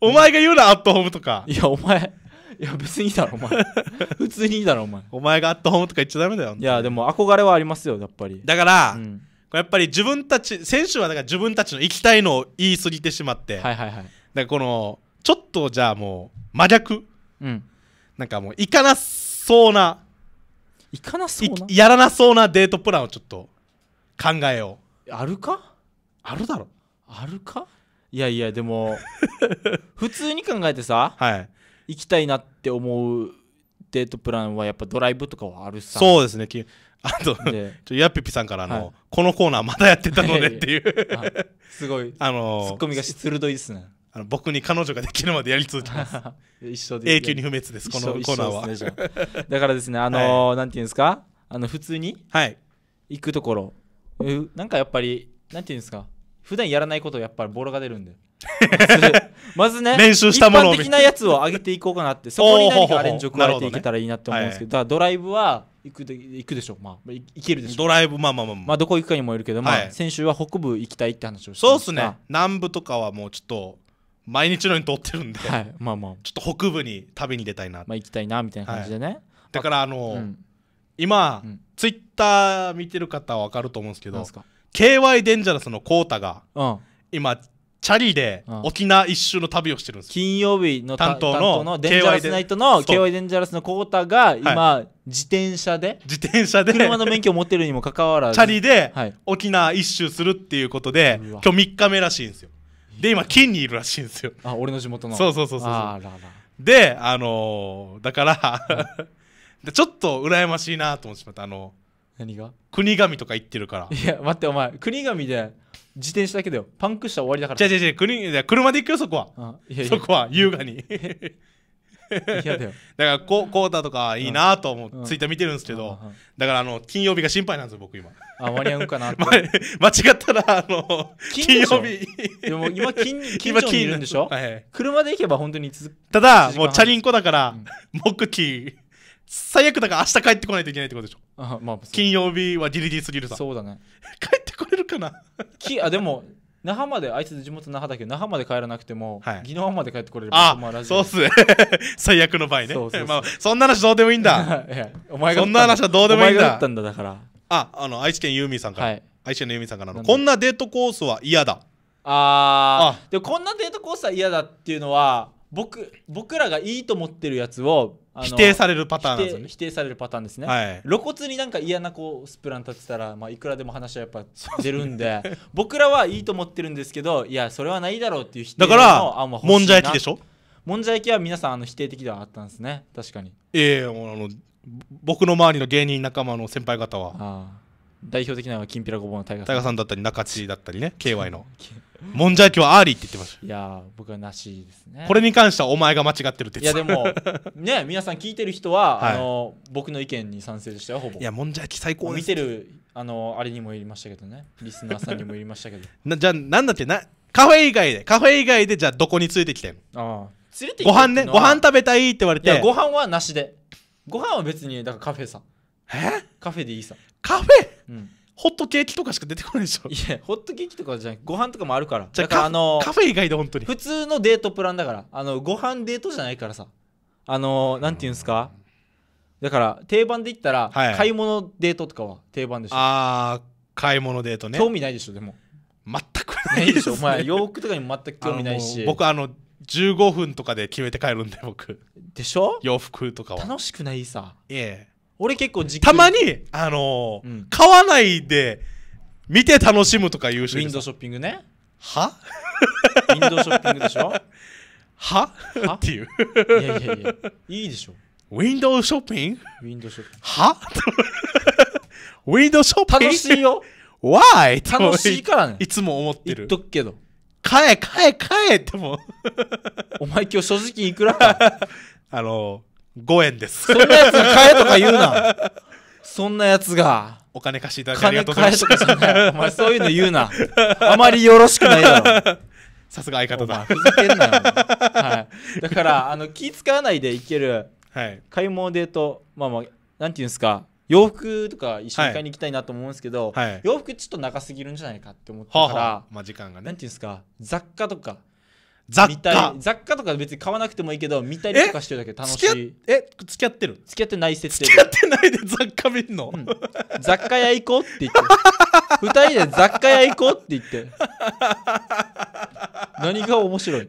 Speaker 1: お前が言うな、アットホームとか。いや、お前。いや別にいいだろお前 *laughs* 普通にいいだろお前お前がアットホームとか言っちゃダメだよいやでも憧れはありますよやっぱりだから、うん、これやっぱり自分たち選手はだから自分たちの行きたいのを言い過ぎてしまってはいはいはいだからこのちょっとじゃあもう真逆うんなんかもう行かなそうな行かなそうなやらなそうなデートプランをちょっと考えようあるかあるだろ
Speaker 2: あるか
Speaker 1: いやいやでも *laughs* 普通に考えてさ、はい、行きたいなって思うデートプランはやっぱドライブとかはあるさそうですねきあとちょやっぴぴさんからの、はい、このコーナーまだやってたので」っていうすごい、*laughs* あのツッコミが鋭いですねあの僕に彼女ができるまでやり続けます *laughs* 一緒で永久に不滅ですこのコーナーは、ね、だからですねあのーはい、なんていうんですかあの普通に行くところ、はい、なんかやっぱりなんていうんですか普段やらないことやっぱりボロが出るんで *laughs* まずね練習したもの的なやつを上げていこうかなってそこに何かアレンジを加えていけたらいいなって思うんですけど、ねドライブは行くで行くでしょう、まあ、いけるでしょうドライブまあまあまあ、まあ、どこ行くかにもよるけど、はい、まあ、先週は北部行きたいって話をしてそうっすね南部とかはもうちょっと毎日のように通ってるんで、はい、まあまあちょっと北部に旅に出たいなまあ行きたいなみたいな感じでね、はい、だからあのーうん、今、うん、ツイッター見てる方は分かると思うんですけど KY デンジャラスのコータが、うん、今チャリで沖縄一周の旅をしてるんです金曜日の担当のデンジャラスナイトの KY デンジャラスのコータが今、自転車で自転車で車の免許を持ってるにもかかわらずチャリで沖縄一周するっていうことで今日3日目らしいんですよで今金にいるらしいんですよあ俺の地元のそうそうそうそうあららであのー、だから *laughs* でちょっと羨ましいなと思ってしまったあの何が国神とか言ってるからいや待ってお前国神で自転車だけだよパンクした終わりだからじゃじゃじゃ国車で行くよそこは、いやいやそこは優雅にや *laughs* だよだからこうこうだとかいいなと思う、うん、ツイッター見てるんですけど、うん、だからあの金曜日が心配なんですよ僕今あ間に合うかなって、*laughs* 間違ったらあの金曜日でも今金 *laughs* 金曜日いるんでしょ、はい、車で行けば本当に続ただもうチャリンコだから、うん、最悪だから明日帰ってこないといけないってことでしょあ *laughs* まあ、金曜日はギリギリすぎるさそうだね *laughs* 帰ってこれるかなきあでも那覇まであいつ地元那覇だけど那覇まで帰らなくても、はい、宜野湾まで帰ってこれればあそうっす *laughs* 最悪の場合ねそうそうそう、まあ、そんな話どうでもいいんだお前がそんな話はどうでもいいんだったんだだからああの愛知県ユーミンさんから、はい、愛知県のユーミンさんからのこんなデートコースは嫌だああでこんなデートコースは嫌だっていうのは僕僕らがいいと思ってるやつを否定されるパターンなんですね否定されるパターンですね、はい、露骨になんか嫌なこうスプラン立てたら、まあ、いくらでも話はやっぱ出るんで、ね、*laughs* 僕らはいいと思ってるんですけどいやそれはないだろうっていう人だからもんじゃ焼きでしょもんじゃ焼きは皆さんあの否定的ではあったんですね確かにええー、あの僕の周りの芸人仲間の先輩方は代表的なのはきんぴらごぼうの大河さんだったり中地だったりね KY のもんじゃ焼きはアーリーって言ってましたいや僕はなしですねこれに関してはお前が間違ってるっていやでもね *laughs* 皆さん聞いてる人は、はい、あの僕の意見に賛成でしたよほぼいやもんじゃ焼き最高です見てるあのあれにも言いましたけどねリスナーさんにも言いましたけど *laughs* なじゃあなんだってなカフェ以外でカフェ以外でじゃあどこについてきてんの連れてご飯ねご飯食べたいって言われてご飯はなしでご飯は別にだからカフェさえカフェでいいさカフェ、うんホットケーキとかしか出てこないでしょいやホットケーキとかじゃないご飯とかもあるからじゃああのカフェ以外で本当に普通のデートプランだからあのご飯デートじゃないからさあのなんていうんですかだから定番で言ったら、はい、買い物デートとかは定番でしょああ買い物デートね興味ないでしょでも全くないで,、ね、でしょお前洋服とかにも全く興味ないし僕あの15分とかで決めて帰るんで僕でしょ洋服とかは楽しくないさええ俺結構時たまに、あのーうん買わないで見て楽しむとか言うウ人ィンドウショッピングねはウィンドウショッピングでしょははっていう。いやいやいやいいでしょウィンドウショッピングウィンドウショッピングはウィンドウショッピング楽しいよ Why? 楽しいからねいつも思って言っる。とくけど買え買え買えってもう、お前今日正直いくら *laughs* あの、5円ですそんなやつが買えとか言うな *laughs* そんなやつがお金貸していただきあり金がとうござい返ましすとかお前そういうの言うな *laughs* あまりよろしくないだろさすが相方だふざけんなよ、はい、だからあの気使わないでいけるはい買い物デートまあまあなんていうんですか洋服とか一緒に買いに行きたいなと思うんですけど、はい洋服ちょっと長すぎるんじゃないかって思ったはから、あはあまあ時間がなんていうんですか雑貨とか雑貨雑貨とか別に買わなくてもいいけど見たりとかしてるだけ楽しいえ付き合ってる付き合ってない設定付き合ってないで雑貨見んの、うん、雑貨屋行こうって言って2 *laughs* 人で雑貨屋行こうって言って *laughs* 何が面白い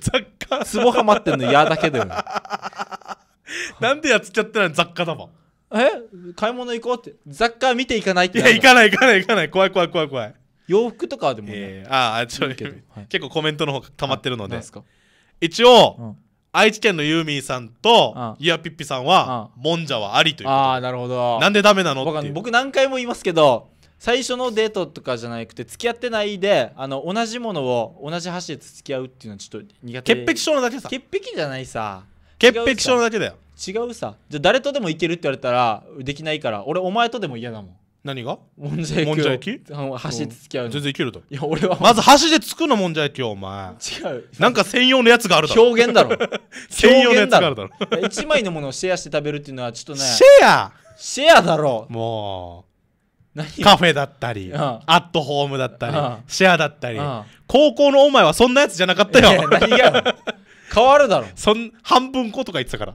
Speaker 1: 雑貨ツボハマってんの嫌だけだよ *laughs* なんでやっちゃってない雑貨だもんえ買い物行こうって雑貨見ていかないっていや行かない行かない行かない怖い怖い怖い怖い洋服とかでもね、えー、ああちょはい、結構コメントの方溜まってるので一応、うん、愛知県のユーミンさんとイヤピッピさんはもんじゃはありというああなるほどなんでダメなのって僕何回も言いますけど最初のデートとかじゃなくて付き合ってないであの同じものを同じ箸で付き合うっていうのはちょっと苦手潔癖症のだけさ潔癖じゃないさ潔癖症のだけだよ違うさじゃあ誰とでもいけるって言われたらできないから俺お前とでも嫌だもん何がもんじゃ焼き箸できつき合う全然いけるといや俺はまず箸でつくのもんじゃ焼きお前違うなんか専用のやつがあるだろ表現だろ *laughs* 専用のやつがあるだろ一枚のものをシェアして食べるっていうのはちょっとねシェアシェアだろもう何カフェだったりアットホームだったりシェアだったり高校のお前はそんなやつじゃなかったよ何が *laughs* 変わるだろそん半分ことか言ってたか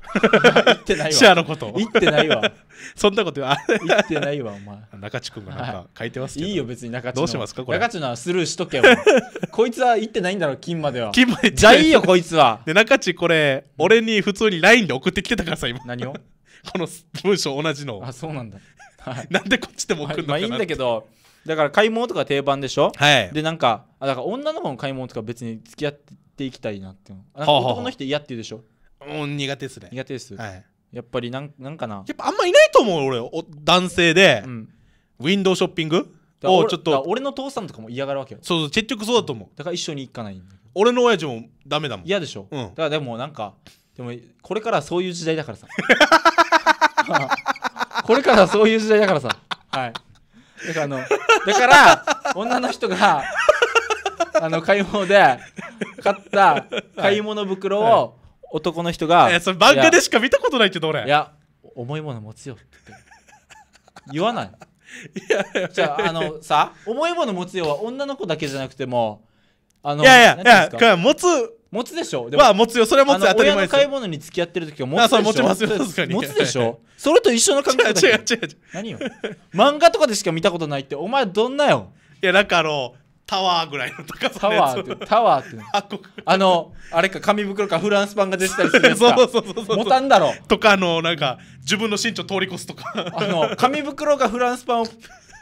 Speaker 1: ら言ってないわシアのこと言ってないわ *laughs* そんなこと言ってないわお前中地君がなんか書いてますけど、はい、いいよ別に中地どうしますかこれ中地のはスルーしとけよ *laughs* こいつは言ってないんだろ金までは金までじゃあいいよこいつはで中地これ俺に普通に LINE で送ってきてたからさ今何を *laughs* この文章同じのあそうなんだ、はい、なんでこっちでも送るのかな、まあ、いいんだけどだから買い物とか定番でしょ、はい、でなんかあだから女の子の買い物とか別に付き合っていきたいなって男の人嫌って言うでしょうう苦手ですね苦手です、はい、やっぱりなんなんかなやっぱあんまいないと思う俺お男性で、うん、ウィンドウショッピングをちょっと俺の父さんとかも嫌がるわけよそうそう結局そうだと思う、だから一緒に行かないん俺の親父もダメだもん嫌でしょ、うん、だからでもなんかでもこれからそういう時代だからさ *laughs* これからそういう時代だからさはいだからあのだから女の人があの買い物で買った買い物袋を男の人が、はい、いやそれ漫画でしか見たことないけど俺いや重いもの持つよって言わないじゃああのさ重いもの持つよは女の子だけじゃなくてもあのいやいやいや持つ持つでしょも、まあ持つよそれは持つ当たり前です親の買い物に付き合ってる時は持つでしょあそう持ちますよ *laughs* 確かに持つでしょそれと一緒の考え方違う違う違う違う何よ漫画とかでしか見たことないってお前どんなよいやなんかあのタワーぐらいの高さタのやワーってタワーって *laughs* あこあのあれか紙袋かフランスパンが出てたりするやつか *laughs* そうそうそうそうそう持たんだろとかあのなんか自分の身長通り越すとかあの紙袋かフランスパンを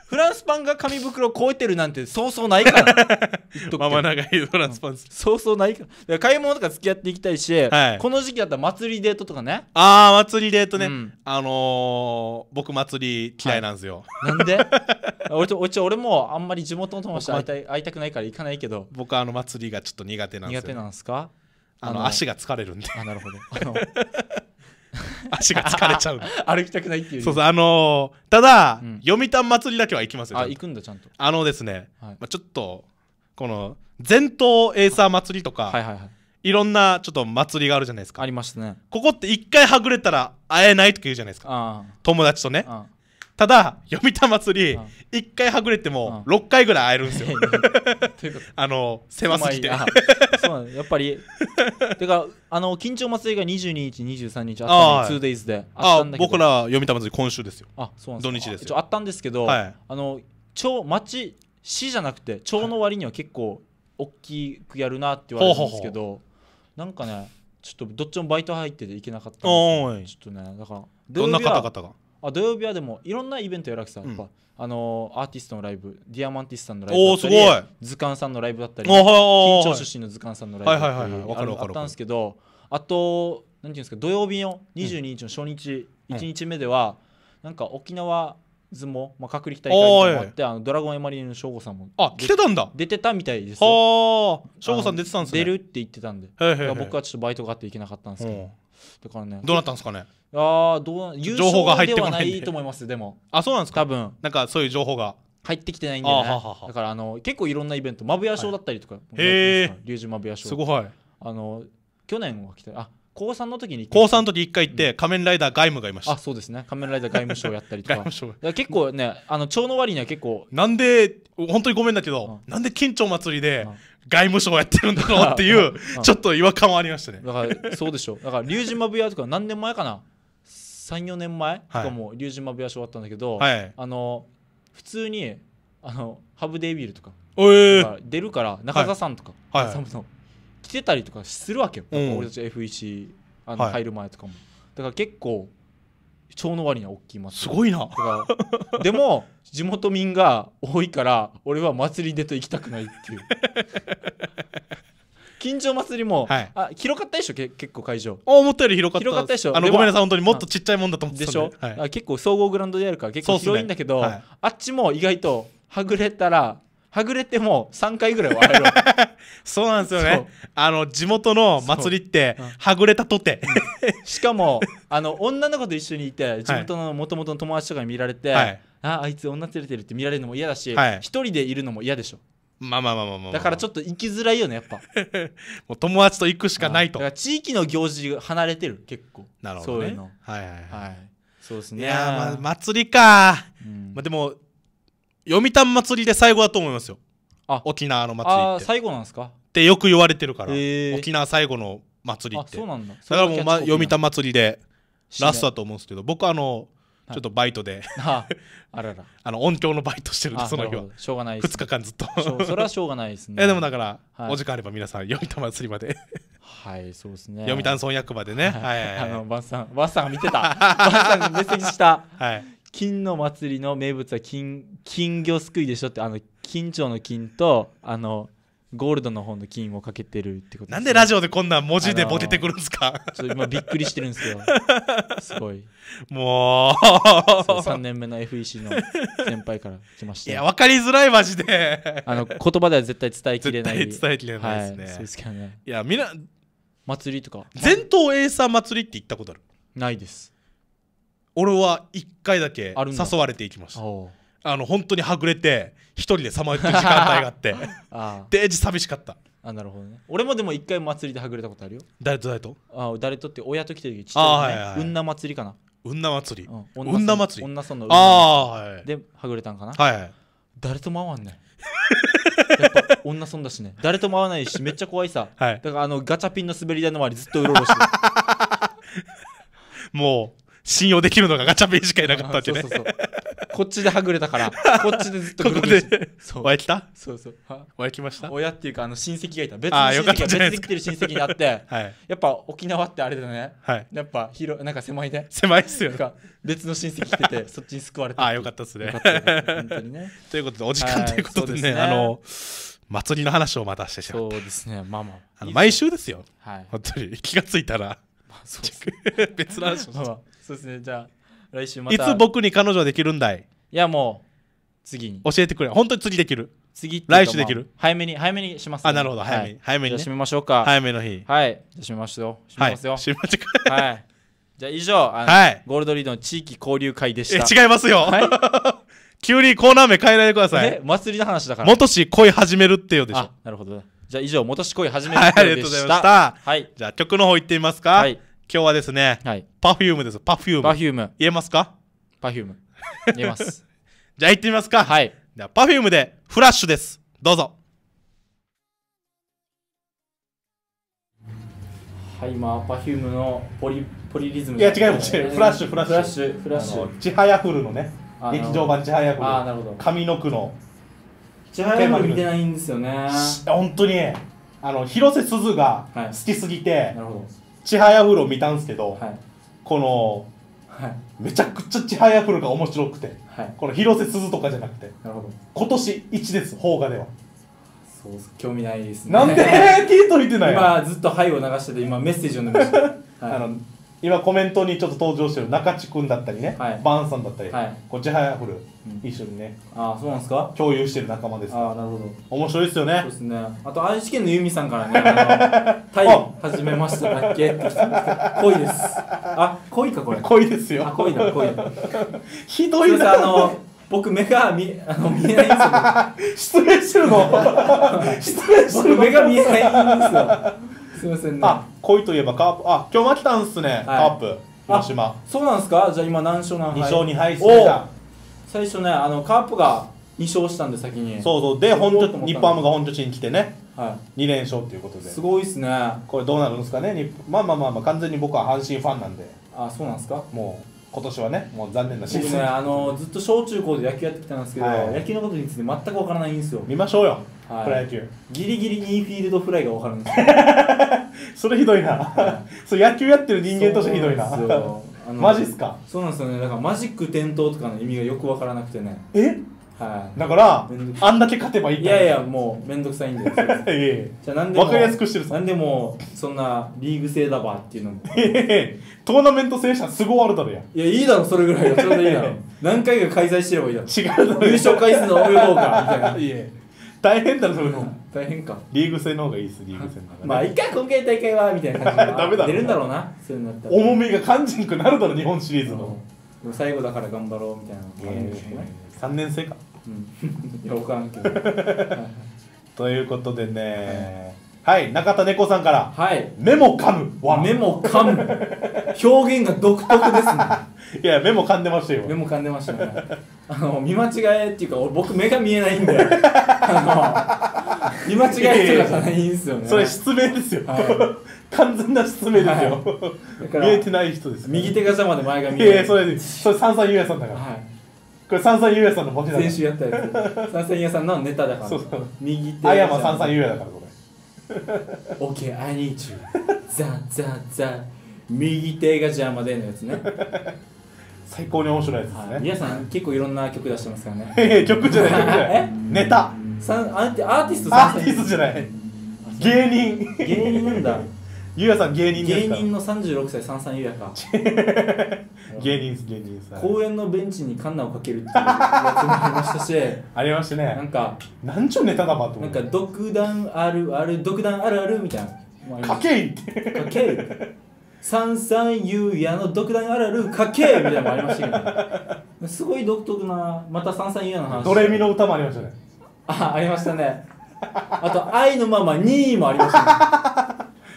Speaker 1: フランスパンが紙袋を超えてるなんてそうそうないから *laughs* まま長いフランスパンそうそうないからから買い物とか付き合っていきたいし、はい、この時期だったら祭りデートとかねああ祭りデートね、うん、あのー、僕祭り嫌いなんですよ、はい、なんで *laughs* 俺と俺もあんまり地元の友達と会いたい会いたくないから行かないけど僕あの祭りがちょっと苦手なんですよ、苦手なんですかあの足が疲れるんであなるほどあの *laughs* 足が疲れちゃう *laughs* 歩きたくないっていうそうそうあのー、ただ、うん、読谷祭りだけは行きますよあ行くんだちゃんとあのですね、はい、まあ、ちょっとこの全島エーサー祭りとか、はいはいはい、いろんなちょっと祭りがあるじゃないですかありましたねここって一回はぐれたら会えないとか言うじゃないですか友達とねただ読谷祭り1回はぐれても6回ぐらい会えるんですよ *laughs* *laughs* あの狭すぎてそうやっぱり *laughs* てかあの緊張祭りが22日23日あったんに 2days であったんだけど僕ら読谷祭り今週ですよあそうなんです土日ですあったんですけど、はい、あの町町市じゃなくて町の割には結構大きくやるなって言われるんですけど、はい、なんかねちょっとどっちもバイト入ってていけなかったんでちょっとねだからどんな方々があ土曜日はでもいろんなイベントやられてたやっぱ、あのー、アーティストのライブディアマンティスさんのライブ図鑑さんのライブだったり緊張出身の図鑑さんのライブだったりあったんですけどあと何ていうんですか土曜日の22日の初日、うん、1日目では、うん、なんか沖縄相撲、まあ、隔離大会もあってあのドラゴンエマリーの省吾さんもあ来てたんだ出てたみたいですよ省吾さん出てたんですね出るって言ってたんで僕はちょっとバイトがあって行けなかったんですけどだからねどうなったんですかねああどう情報が入ってこないと思いますでもあそうなんですか多分なんかそういう情報が入ってきてないんで、ね、だからあの結構いろんなイベントまぶや賞だったりとか、はい、へえ龍神まぶや賞すごいあの去年は来てあ高三の時に高三の時一回行って、うん、仮面ライダー外務がいましたあそうですね仮面ライダー外務省やったりとか結構ねあの蝶の割には結構なんで本当にごめんだけど、うん、なんで緊張祭りで、外務省やってるんだろうっていう、ちょっと違和感はありましたねだからそうでしょうだから龍神まぶやとか何年前かな34年前とかも龍神マブヤシ終わったんだけど、はい、あの普通にあのハブデイビルとか,、
Speaker 2: えー、出
Speaker 1: るから中澤さんとか、はい来てたりとかするわけよ、うん、俺たち FEC あの入る前とかも、だから結構超の割には大きいすごいなでも地元民が多いから俺は祭り出と行きたくないっていう *laughs* 近所祭りも、はい、あ広かったでしょけ結構会場あ思ったより広かった広かったでしょあのごめんなさい本当にもっとちっちゃいもんだと思ってたんでしょ、はい、あ結構総合グラウンドでやるから結構広いんだけど、ねはい、あっちも意外とはぐれたらはぐれても3回ぐらい笑えるそうなんですよねあの地元の祭りってはぐれたとてしかもあの女の子と一緒にいて地元のもともとの友達とかに見られて、はい、ああいつ女連れてるって見られるのも嫌だし一、はい、人でいるのも嫌でしょまあまあまあまあまあ、だからちょっと行きづらいよねやっぱ *laughs* もう友達と行くしかないと地域の行事離れてる結構なるほどねそういうのはいはいはい、はい、そうですねいや、まあ、祭りか、うん、まあ、でも読谷祭りで最後だと思いますよあ沖縄の祭りってあ最後なんですかってよく言われてるから、沖縄最後の祭りってそうなんだだからもう、読谷祭りでラストだと思うんですけど僕あのちょっとバイトで、はい、あらら *laughs* あの音響のバイトしてるんでその日はしょうがない、ね、2日間ずっとそれはしょうがないですね *laughs* えでもだから、はい、お時間あれば皆さん読谷祭りまではいそうですね読谷村役場でね、はい、あのバンさんバンさんが見てた *laughs* バンさんが目線した、はい、金の祭りの名物は金金魚すくいでしょってあの金町の金とあのゴールドの方の金をかけてるってこと、なんでラジオでこんな文字でボケてくるんですか、ちょっと今びっくりしてるんですよ *laughs* すごいもうう3年目の FEC の先輩から来ましたいや分かりづらいマジであの言葉では絶対伝えきれない伝えきれないですね、はい、そうですけどねいやみんな祭りとか全頭エイサー祭りって行ったことあるないです俺は1回だけ誘われていきましたあの本当にはぐれて一人でさまよってる時間帯があって *laughs* あデージ寂しかったあなるほどね俺もでも一回祭りではぐれたことあるよ誰と誰とあ誰とって親と来てる時ちっちゃい、うんな祭りかなうんな祭り、うん、女祭り女んの女あ、はい、ではぐれたんかな、はい、はい、誰とも会わんね *laughs* やっぱ女村だしね誰とも会わないしめっちゃ怖いさ、はい、だからあのガチャピンの滑り台の周りずっとうろうろして *laughs* もう信用できるのがガチャピンしかいなかったわけね。そうそうそう。こっちではぐれたから、*laughs* こっちでずっとぐるぐる。して。そ親来たそうそう。親来ました親っていうか、あの親戚がいた。別に親戚が別に来てる親戚にあって、*laughs* やっぱ沖縄ってあれだね。やっぱ広、なんか狭いね。狭いっすよ、別の親戚来てて、*laughs* そっちに救われたああ、よかったっすね。本当にね。ということで、お時間ということでね、ねあの、祭りの話をまたしてしまった。そうですね、まあまあ。毎週ですよ。本当に。気がついたら。そう別の話そうですねじゃあ来週またいつ僕に彼女できるんだいいやもう次に教えてくれ本当に次できる次来週できる、早めに早めにします、あなるほど早めに、早めに、ね、めましょうか早めの日はいじゃ閉めましょうめますよ、はめましょうはいじゃあ以上はい、ゴールドリードの地域交流会でした違いますよ、はい、*laughs* 急にコーナー名変えないでください祭りの話だから元し恋始めるってよでしょあなるほどじゃあ以上元し恋始めるってでした、はい、ありがとうございました、はい、じゃあ曲の方いってみますかはい今日はですね、はい、パフュームです。パフューム。パフューム。言えますかパフューム。言えます。*laughs* じゃあ行ってみますか。はい。じゃあ、パフュームでフラッシュです。どうぞ。はい、まあ、パフュームのポリポリリズム。いや、違います。フラッシュ、フラッシュ。フラッシュ、フラッシュ。ちはやふるのね。劇場版ちはやふる。あ、なるほど。上の句の。ちはやふる見てないんですよね。本当に、あの、広瀬すずが好きすぎて、はい、なるほど。ちはやふろ見たんですけど、はい、このはい、めちゃくちゃちはやふるが面白くて、はい、この広瀬すずとかじゃなくてなるほど今年1です邦画ではそう興味ないですねなんで聞いといてない今ずっと「はい」を流してて今メッセージを読んでました、*laughs* はい、あの今コメントにちょっと登場してる中地君だったりね、はいバーンさんだったり、はいこっちはやふる、うん一緒にねああそうなんですか共有してる仲間ですああなるほど面白いですよねそうですねあと愛知県のゆみさんからね *laughs* あの「タイ始めましただっけ?」って来てます恋ですあ恋かこれ恋ですあよ恋だ恋だ *laughs* ひどいいまあの僕目が見あの見えないんですよ *laughs* 失礼してるの失礼してるの目が見えないんですよすいませんねあ恋といえばカープあ今日は来たんすね、はい、カープ広島そうなんですかじゃあ今何勝何敗2勝2敗最初ねあのカープが2勝したんで先にそうそうで本拠日本ハムが本拠地に来てね、はい、2連勝っていうことですごいっすねこれどうなるんですかねまあまあまあまあ完全に僕は阪神ファンなんであそうなんですかもう今年はねもう残念なシーズン、ね、あのずっと小中高で野球やってきたんですけど、はい、野球のことについて全く分からないんですよ見ましょうよはい、プロ野球ギリギリにフィールドフライが分かるんですよ *laughs* それひどいな、はい、そう野球やってる人間としてひどいな *laughs* マジっすかそうなんですよねだからマジック転倒とかの意味がよく分からなくてねえはい、だからあんだけ勝てばいいいやいやもう面倒くさいんでじゃあ何でも分かりやすくしてる何でもそんなリーグ制だばっていうのも *laughs* トーナメント制したらすごいあるだろやいやいいだろそれぐらいがちょうどいいだろ何回か開催してればいいだろ違う優勝回数のどうかみたいない大変だろそれ大変かリーグ戦の方がいいですリーグ戦の方が、ね、まあ一回今回大会はみたいな感じダメだ出るんだろうな *laughs* そうった重みが感じにくなるだろ日本シリーズの、うん、最後だから頑張ろうみたいな感じでね、え3年生かうんよくあんけど *laughs* ということでね、はいはい中田猫さんから「はい目も噛む」は目も噛む表現が独特ですね *laughs* いや目も噛んでましたよ目も噛んでましたねあの見間違えっていうか僕目が見えないんで *laughs* あの見間違えとかじゃないんですよねそれ失明ですよ、はい、完全な失明ですよ、はい、見えてない人です、ね、右手が邪魔で前が見えないいやそれそれ三三優也さんだから、はいこれ三三うやさんのボケだ先週やったやつ三三うやさんのネタだからそうそう右手あやま三三だからこ OK, I need you. ザザザ。右手が邪魔でのやつね。最高に面白いですね、はい、皆さん結構いろんな曲出してますからね、*laughs* えー、曲じゃないネタさんアーアーティストじゃない芸人芸人なんだゆうやさん芸人です芸人の36歳三三ゆうやか *laughs* 芸人です芸人です公園のベンチにカンナをかけるっていうやつもありましたし *laughs* ありましたなねんかなんちゅネタだばとなんか独断あるある独断あるあるみたいなのかけいってかけい三三ゆうやの独断あるあるかけいみたいなのもありましたけどすごい独特なまた三三ゆうやの話ドレミの歌もありましたねあありましたねあと「愛のまま2位もありましたね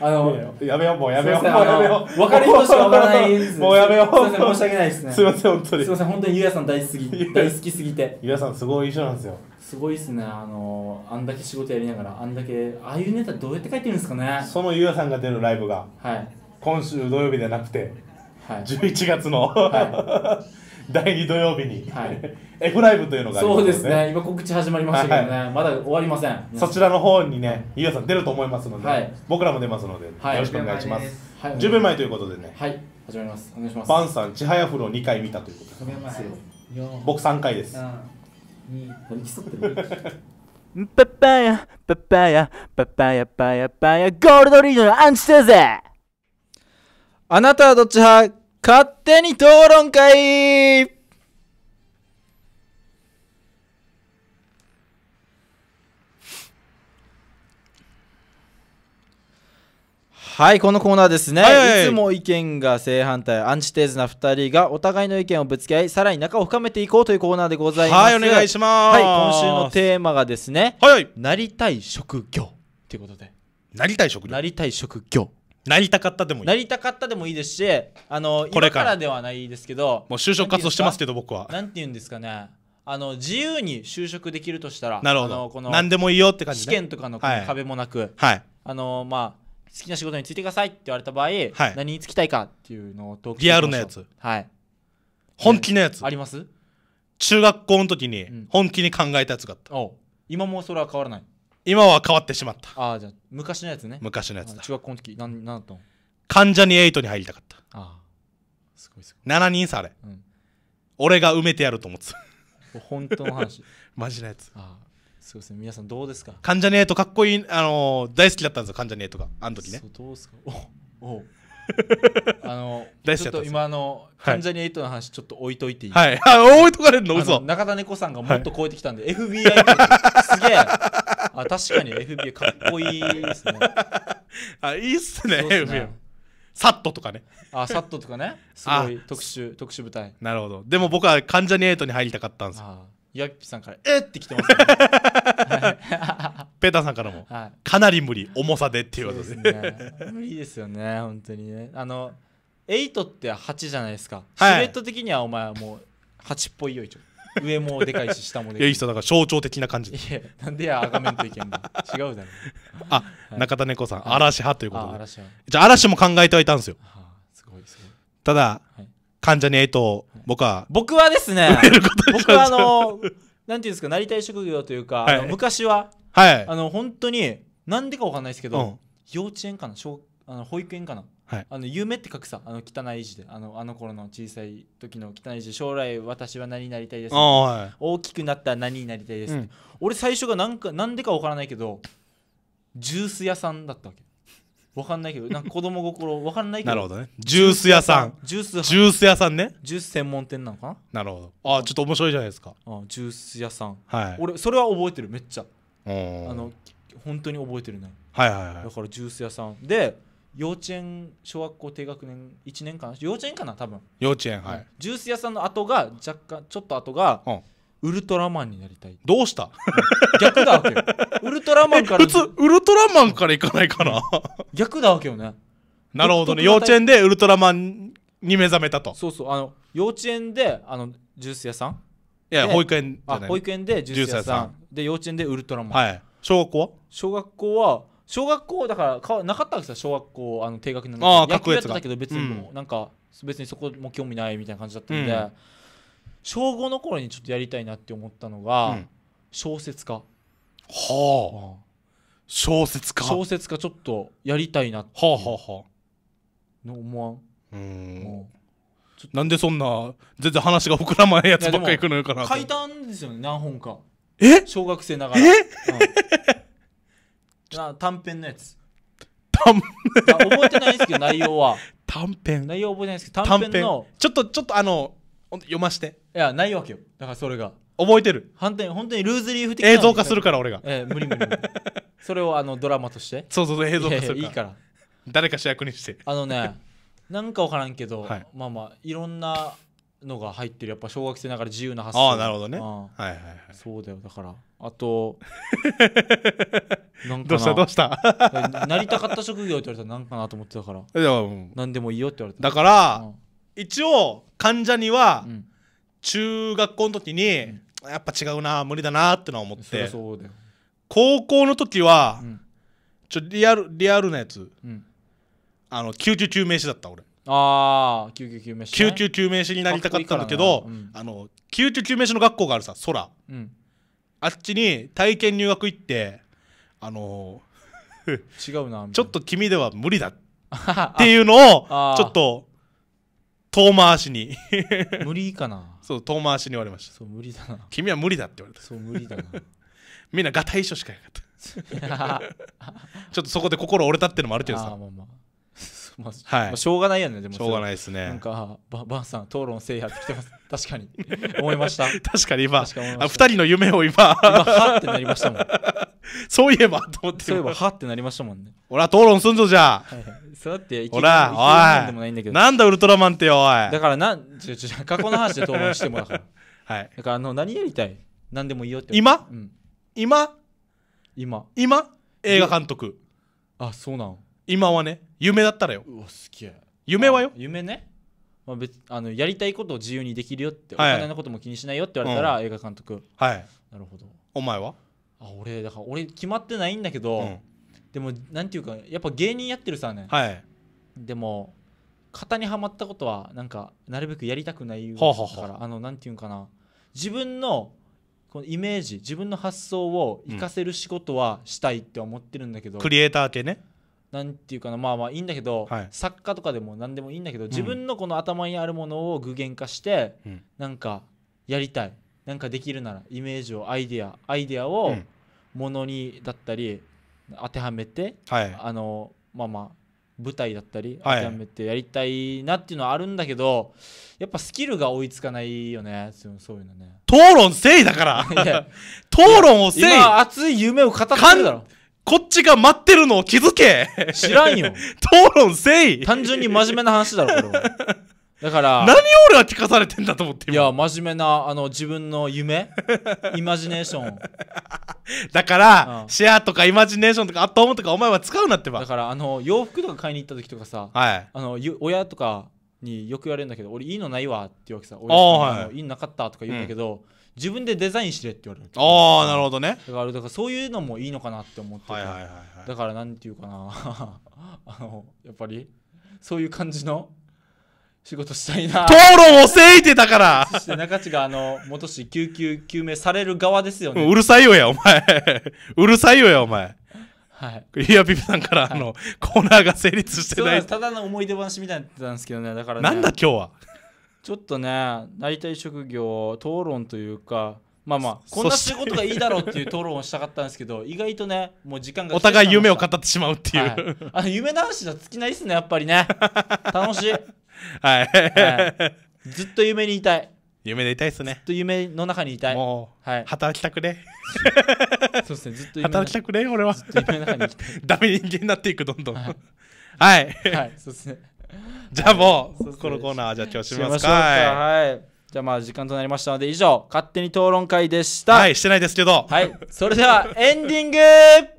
Speaker 1: あの、やめよう、もうやめよう、もうやめよう。分かる人しか分からないもうやめよう。申し訳ないですね。すみません、本当に。すみません、本当にゆうやさん大好き、*laughs* 大好きすぎて。ゆうやさん、すごい一緒なんですよ。すごいですね、あの、あんだけ仕事やりながら、あんだけ、ああいうネタどうやって書いてるんですかね。そのゆうやさんが出るライブが、はい。今週土曜日じゃなくて、はい。11月の、はい。*laughs* 第2土曜日に、はい、*laughs* エライブというのが、ね、そうですね今告知始まりましたけどね、はいまだ終わりませんそちらの方にねゆうさん出ると思いますので、はい、僕らも出ますので、よろしくお願いしますはい、10秒前ということでねはい始まりますお願いしますバンさん「ちはやふろ」2回見たということです僕3回ですパパヤパパヤパパヤパヤパヤゴールドリードのアンチテーゼあなたはどっち派勝手に討論会はい、このコーナーですね、はいはい、いつも意見が正反対、アンチテーズな2人がお互いの意見をぶつけ合い、さらに仲を深めていこうというコーナーでございます。はい、お願いします。はい、今週のテーマがですね、はい、はい、なりたい職業ということで。なりたい職業なりたい職業。なりたかったでもいいなりたかったでもいいですしあのこれから今からではないですけどもう就職活動してますけど僕はなんて言うんですかねあの自由に就職できるとしたらなるほあのどこの何でもいいよって感じ試験とかの壁もなく、はいあのまあ好きな仕事についてくださいって言われた場合、何につきたいかっていうのをトークてリアルなやつはい本気のやつあります中学校の時に本気に考えたやつがあったお今もそれは変わらない今は変わってしまったああじゃあ昔のやつね昔のやつだ中学校の時何だったの関ジャニ8に入りたかったあすごいすごい7人さあれ、うん、俺が埋めてやると思ってた本当の話 *laughs* マジなやつああそうすね皆さんどうですか関ジャニ8かっこいいあのー、大好きだったんですよ関ジャニ8があの時ねそうどうですかおおあのちょっと今の関ジャニ∞の話ちょっと置いといていい、はい、*laughs* 置いとかれるの嘘中田猫さんがもっと超えてきたんで、FBI すげえあ確かに FBI かっこいいですね *laughs* あいいっすね FBI サットとかねあサットとかねすごい特殊特殊部隊なるほどでも僕は関ジャニ∞に入りたかったんですよヤピピさんから「えっ!」て来てます、ね、ペーターさんからも、はい、かなり無理重さでっていうことでで、ね、無理ですよね本当にねあの8って8じゃないですか、はい、シルエット的にはお前はもう8っぽいよ一ょ上もでかいし下もでかいいい人だから象徴的な感じいやなんでやあがめんといけんの違うだろあ、はい、中田猫さん、嵐派ということでじゃあ嵐も考えてはいたんですよ、はあ、すごいすごいただ、はい、関ジャを僕は僕はですね僕はあのなんていうんですかなりたい職業というか、はい、昔は、はい、あの本当になんでかわかんないですけど、うん、幼稚園かな小あの保育園かな、はい、あの夢って書くさあの汚い字であのあの頃の小さい時の汚い字将来私は何になりたいです、はい、大きくなったら何になりたいです、うん、俺最初がなんかなんでかわからないけどジュース屋さんだったわけわかんないけどなんか子供心わかんないけどなるほどねジュース屋さんジュースジュース屋さんねジュース専門店なのかななるほどあちょっと面白いじゃないですかあジュース屋さんはい俺それは覚えてるめっちゃあの本当に覚えてるねはいはい、はい、だからジュース屋さんで幼稚園小学校低学年1年間幼稚園かな多分幼稚園はい、ジュース屋さんの後が若干ちょっと後が、うんウルトラマンになりたいどうした逆だわけよウルトラマンから普通ウルトラマンからいかないかな逆だわけよねなるほどね幼稚園でウルトラマンに目覚めたとそうそうあの幼稚園であのジュース屋さんいや保育園あ保育園でジュース屋さんで幼稚園でウルトラマン、はい、小学校は小学校は小学校だからかなかったわけですよ小学校あの低学年のああ学球やったけど別にもう、うん、なんか別にそこも興味ないみたいな感じだったんで、うん小5の頃にちょっとやりたいなって思ったのが、小説家はあ、小説家小説家ちょっとやりたいなってはあはあの思わんうんなんでそんな全然話が膨らまないやつばっかりくのよかな書いたんですよね何本かえ小学生ながらえ、うん、あ短編のやつ短覚えてないですけど内容は短編内容覚えてないですけど短編のちょっとちょっとあの読ましていやないわけよだからそれが覚えてる反転本当にルーズリーフ的な映像化するから俺がえー、無理無理 *laughs* それをあのドラマとしてそうそうそう映像化するからいいから誰か主役にしてあのね *laughs* なんか分からんけど、はい、まあまあいろんなのが入ってるやっぱ小学生ながら自由な発想ああなるほどね、はいはいはいそうだよだからあと *laughs* なんかどうしたどうしたなりたかった職業って言われたら何かなと思ってたからでもうん、何でもいいよって言われただから、うん一応患者には中学校の時に、やっぱ違うな無理だなってのは思って高校の時は、ちょリアルリアルなやつ、あの救急救命士だった俺ああ救急救命士、救急救命士になりたかったんだけどあの救急救命士の学校があるさ空、うん、あっちに体験入学行ってあの *laughs* 違うなちょっと君では無理だっていうのを *laughs* ちょっと遠回しに無理かなそう遠回しに言われましたそう無理だな君は無理だって言われたそう無理だな *laughs* みんながたいしょしかやかったちょっとそこで心折れたってのもあるけどさまあまあ *laughs* まあ、はい、まあ、しょうがないよねでもしょうがないですねなんかばばあさん討論制やってきてます確かに思いました *laughs* 確かに今確かにあ2人の夢を今今はってなりましたもん *laughs* そういえばと思ってそういえばはってなりましたもんね俺は討論すんぞじゃあ、そうだってほらおいでもないんだけどなんだウルトラマンってよおいだからなんちょちょ過去の話で討論してもだから *laughs* はいだからあの何やりたい何でもいいよって今、今今今映画監督あそうなん今はね夢だったらようわすげえ夢はよ夢ねまあ、別あのやりたいことを自由にできるよって、はい、お金のことも気にしないよって言われたら、うん、映画監督はいなるほどお前はあ俺だから俺決まってないんだけど、うん、でもなんていうかやっぱ芸人やってるさね、はい、でも型にはまったことはなんかなるべくやりたくないだからあのなんていうかな自分のこのイメージ自分の発想を活かせる仕事はしたいって思ってるんだけど、うん、クリエイター系ねなんていうかなまあまあいいんだけど、はい、作家とかでも何でもいいんだけど自分のこの頭にあるものを具現化して、うん、なんかやりたいなんかできるならイメージをアイディアアイディアをものにだったり当てはめて、はい、あのまあまあ舞台だったり当てはめてやりたいなっていうのはあるんだけど、やっぱスキルが追いつかないよねそういうのね討論せいだから *laughs* 討論をせい今熱い夢を語ってるだろこっちが待ってるのを気づけ知らんよ *laughs* 討論せい単純に真面目な話だろこれは *laughs* だから何俺は聞かされてんだと思っていや真面目なあの自分の夢 *laughs* イマジネーションだから、うん、シェアとかイマジネーションとかアットホームとかお前は使うなってばだからあの洋服とか買いに行った時とかさ、はい、あの親とかによく言われるんだけど俺いいのないわって言うわけさ俺、はい、いいのなかったとか言うんだけど、うん、自分でデザインしれって言われるああなるほどねだからだからそういうのもいいのかなって思ってて、はいはいはいはい、だからなんていうかな *laughs* あのやっぱりそういう感じの仕事したいな討論をせいてたからそして中地があの元市救急救命される側ですよねうるさいよやお前 *laughs* うるさいよやお前はい、いやピピさんからあの、はい、コーナーが成立してないただの思い出話みたいになってたんですけどねだから、ね、なんだ今日はちょっとねなりたい職業討論というかまあまあこんな仕事がいいだろうっていう討論をしたかったんですけど意外とねもう時間がお互い夢を語ってしまうっていう、はい、あの夢話じゃ尽きないっすねやっぱりね楽しいはい、はい、ずっと夢にいたい夢でいたいっすねずっと夢の中にいたいもう、はい、働きたくねそうですねずっと働きたくね俺はずっと夢の中にいたい *laughs* ダメ人間になっていくどんどんはいはい、はい、そうですねじゃあもう、はい、このコーナーじゃあ今日しますかはいじゃあまあ時間となりましたので以上勝手に討論会でしたはいしてないですけどはいそれではエンディング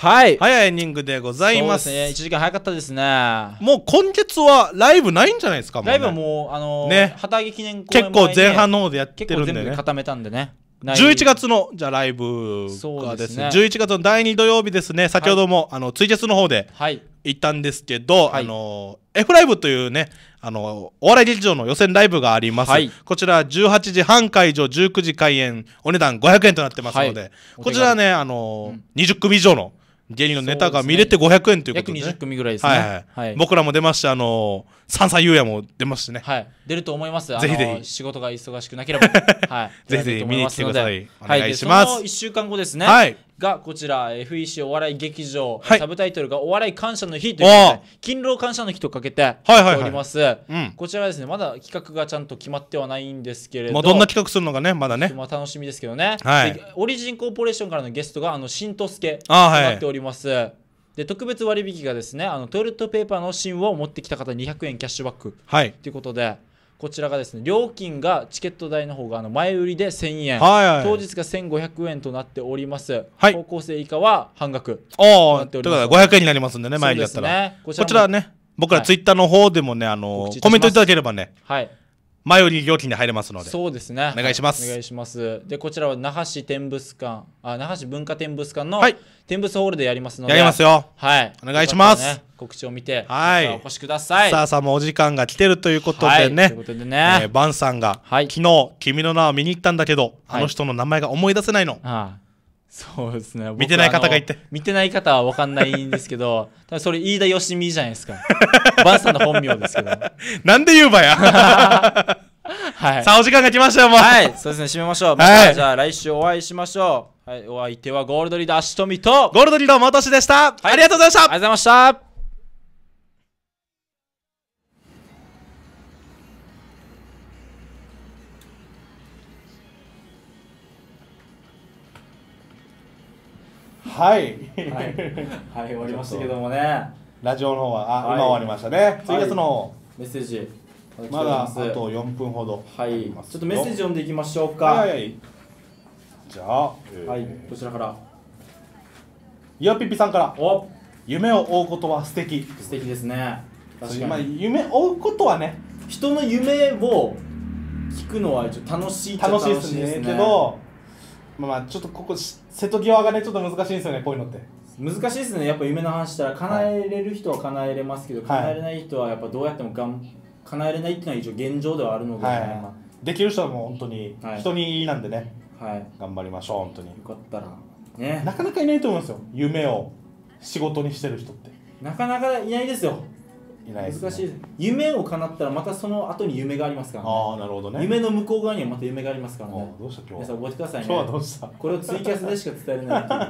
Speaker 1: はい早いエンディングでございますそうですね1時間早かったですねもう今月はライブないんじゃないですか、ライブはもうあのー、ね旗揚げ記念公演、ね、結構前半の方でやってるんで、ね、結構固めたんでね11月のじゃライブがですねですね11月の第2土曜日ですね先ほども、はい、あのツイキャの方で行ったんですけど、はい、あの F ライブというねあのお笑い劇場の予選ライブがあります、はい、こちら18時半会場19時開演お値段500円となってますので、はい、こちらねあの、うん、20組以上の芸人のネタが見れて500円ということで、ね、約20組ぐらいですね、はいはいはい、僕らも出ましてあの三歳優也も出ますしね、はい、出ると思いますぜひぜひ仕事が忙しくなければ、*laughs* はい、ぜひぜひ見に来てくださいお願いします、はい、その1週間後ですね、はいがこちら FEC お笑い劇場、はい、サブタイトルが「お笑い感謝の日」ということで勤労感謝の日とかけております、はいはいはいうん、こちらですねまだ企画がちゃんと決まってはないんですけれども、まあ、どんな企画するのかねまだねまあ楽しみですけどね、はい、オリジンコーポレーションからのゲストがあの新とすけとなっております、はいで特別割引がですねあのトイレットペーパーの芯を持ってきた方200円キャッシュバック、はい、ということでこちらがですね料金がチケット代の方があの前売りで1000円、はいはい、当日が1500円となっております、はい、高校生以下は半額となっておりますというこ500円になりますんでね前売りだったら、ね、こちらね僕らツイッターの方でもね、あのコメントいただければね、はい、前売り料金で入れますのでそうですねお願いします、はい、お願いしますでこちらは那覇市天物館あ那覇市文化天物館の、はい、天物ホールでやりますのでやりますよはいお願いします、ね、告知を見てはいお越しくださいさあさあもうお時間が来てるということでね、はい、ということでね、えー、バンさんが、はい、昨日君の名を見に行ったんだけどあの人の名前が思い出せないの、はあそうですね見てない方がいて見てない方は分かんないんですけど *laughs* それ飯田よしみじゃないですかばあさんの本名ですけど *laughs* なんで言うばや *laughs* はい、さあお時間が来ましたよもうはいそうですね締めましょう、まじゃあ来週お会いしましょう、はい、お相手はゴールドリーダーしとみとゴールドリーダーもとしでした、はい、ありがとうございましたありがとうございましたはい、はい、はい、終わりましたけどもねラジオの方はあ、今終わりましたね追月のメッセージまだあと4分ほどはいちょっとメッセージ読んでいきましょうかはいじゃあ、はいこちらからいあぴぴさんからお夢を追うことは素敵素敵ですね確かまあ、夢追うことはね人の夢を聞くのは楽しい楽しいですねけどまあ、ちょっとここ瀬戸際がねちょっと難しいんですよねこういうのって難しいですねやっぱ夢の話したら叶えれる人は叶えれますけど、はい、叶えれない人はやっぱどうやってもがん叶えれないっていうのは一応現状ではあるので、はいまできる人はもう本当に人になんでね、はい、頑張りましょう本当によかったらねなかなかいないと思いますよ夢を仕事にしてる人ってなかなかいないですよいない、ね、難しい夢を叶ったらまたその後に夢がありますからねあなるほどね夢の向こう側にはまた夢がありますからねどうした今日皆さん覚えてくださいね今日はどうしたこれをツイキャスでしか伝えれないっていう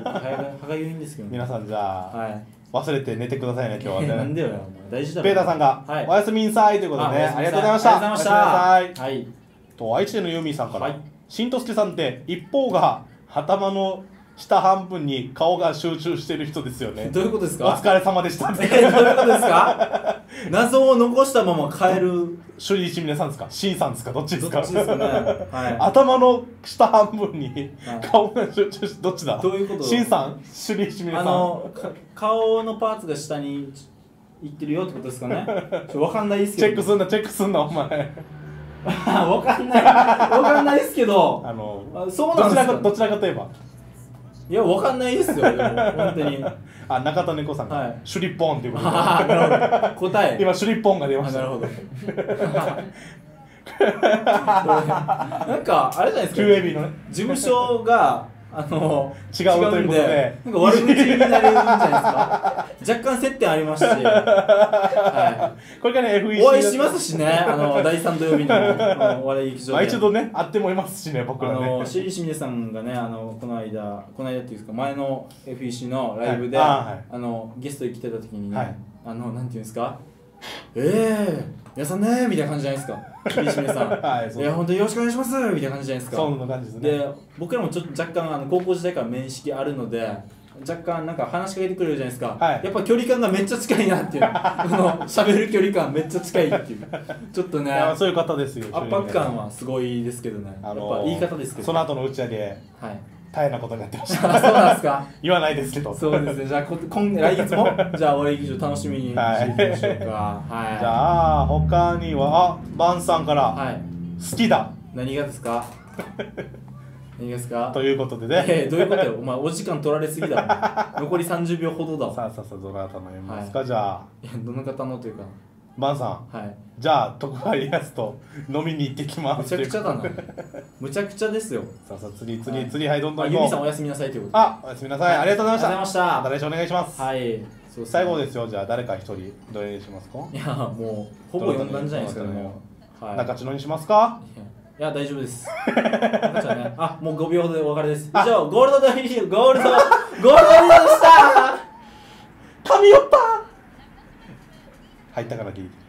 Speaker 1: 歯がゆいんですけど、ね、*laughs* 皆さんじゃあ、はい、忘れて寝てくださいね今日はねなんでよ大事だペーターさんが、はい、おやすみんさいということでねありがとうございましたありがとうございましたはいと愛知のユーミンさんから、はい、しんとすけさんって一方が頭の下半分に顔が集中してる人ですよねどういうことですかお疲れ様でしたえどういうことですか *laughs* 謎を残したまま変える首里一峰さんですか C さんですかどっちですか、ねはい、頭の下半分に顔が集中してどっちだどういうこと C さん首里一峰さんあの顔のパーツが下にいってるよってことですかねちょ分かんないですけどチェックすんなチェックすんなお前わかんないわかんないですけど *laughs* あのそうなんですかどちらかといえばいや、わかんないですよ、本当に。あ、中田猫さんが、はいシュリッポンっていうことで答え。*laughs* 今、シュリッポンが出ました。なるほど。*laughs* なんか、あれじゃないですか。ね。事務所があの違うということでなんか悪口になるんじゃないですか若干接点ありますし、*laughs* はい、これからね FEC お会いしますしねあの *laughs* 第3土曜日のお笑い劇場で、まあ、度ね会ってもいますしね僕らねあのシリシミネさんがねあのこの間この間っていうか前の FEC のライブで、はいあはい、あのゲストに来てた時に、ね、はい、あのなんていうんですかええーやさんねみたいな感じじゃないですか桐めさん、*laughs* はい、いや本当によろしくお願いしますみたいな感じじゃないですかそんな感じですねで僕らもちょっと若干あの高校時代から面識あるので若干なんか話しかけてくれるじゃないですか、はい、やっぱ距離感がめっちゃ近いなっていう *laughs* この喋る距離感めっちゃ近いっていうちょっとねそういう方ですよ圧迫感はすごいですけどね、あのー、やっぱ言い方ですけど、ね、その後の打ち上げはい大変なことになってましたそうなんですか *laughs* 言わないですけどそうですねじゃあこ今来月も *laughs* じゃあ俺劇場楽しみにしていきましょうか、はい、はい、じゃあ他にはあバンさんから、はい、好きだ何がですか何がですか *laughs* ということでね、えー、どういうことよお前お時間取られすぎだ残り30秒ほどださあさあさあどなたの読みますか、はい、じゃあいやどの方のというかマンさん、はい、じゃあ徳川家康と飲みに行ってきますむちゃくちゃだなむちゃくちゃですよさあさあ釣り釣り釣りはいどんどん行こうあゆみさんおやすみなさいということあおやすみなさい、はい、ありがとうございましたまたお願いしますはいそう、ね、最後ですよじゃあ誰か一人どれにしますかいやもうほぼ呼んだんじゃないですかね、はい、中地のにしますかいや大丈夫です *laughs* あもう5秒でお別れです以上ゴールドでゴールドゴールドでした神よっぱ入ったからリいて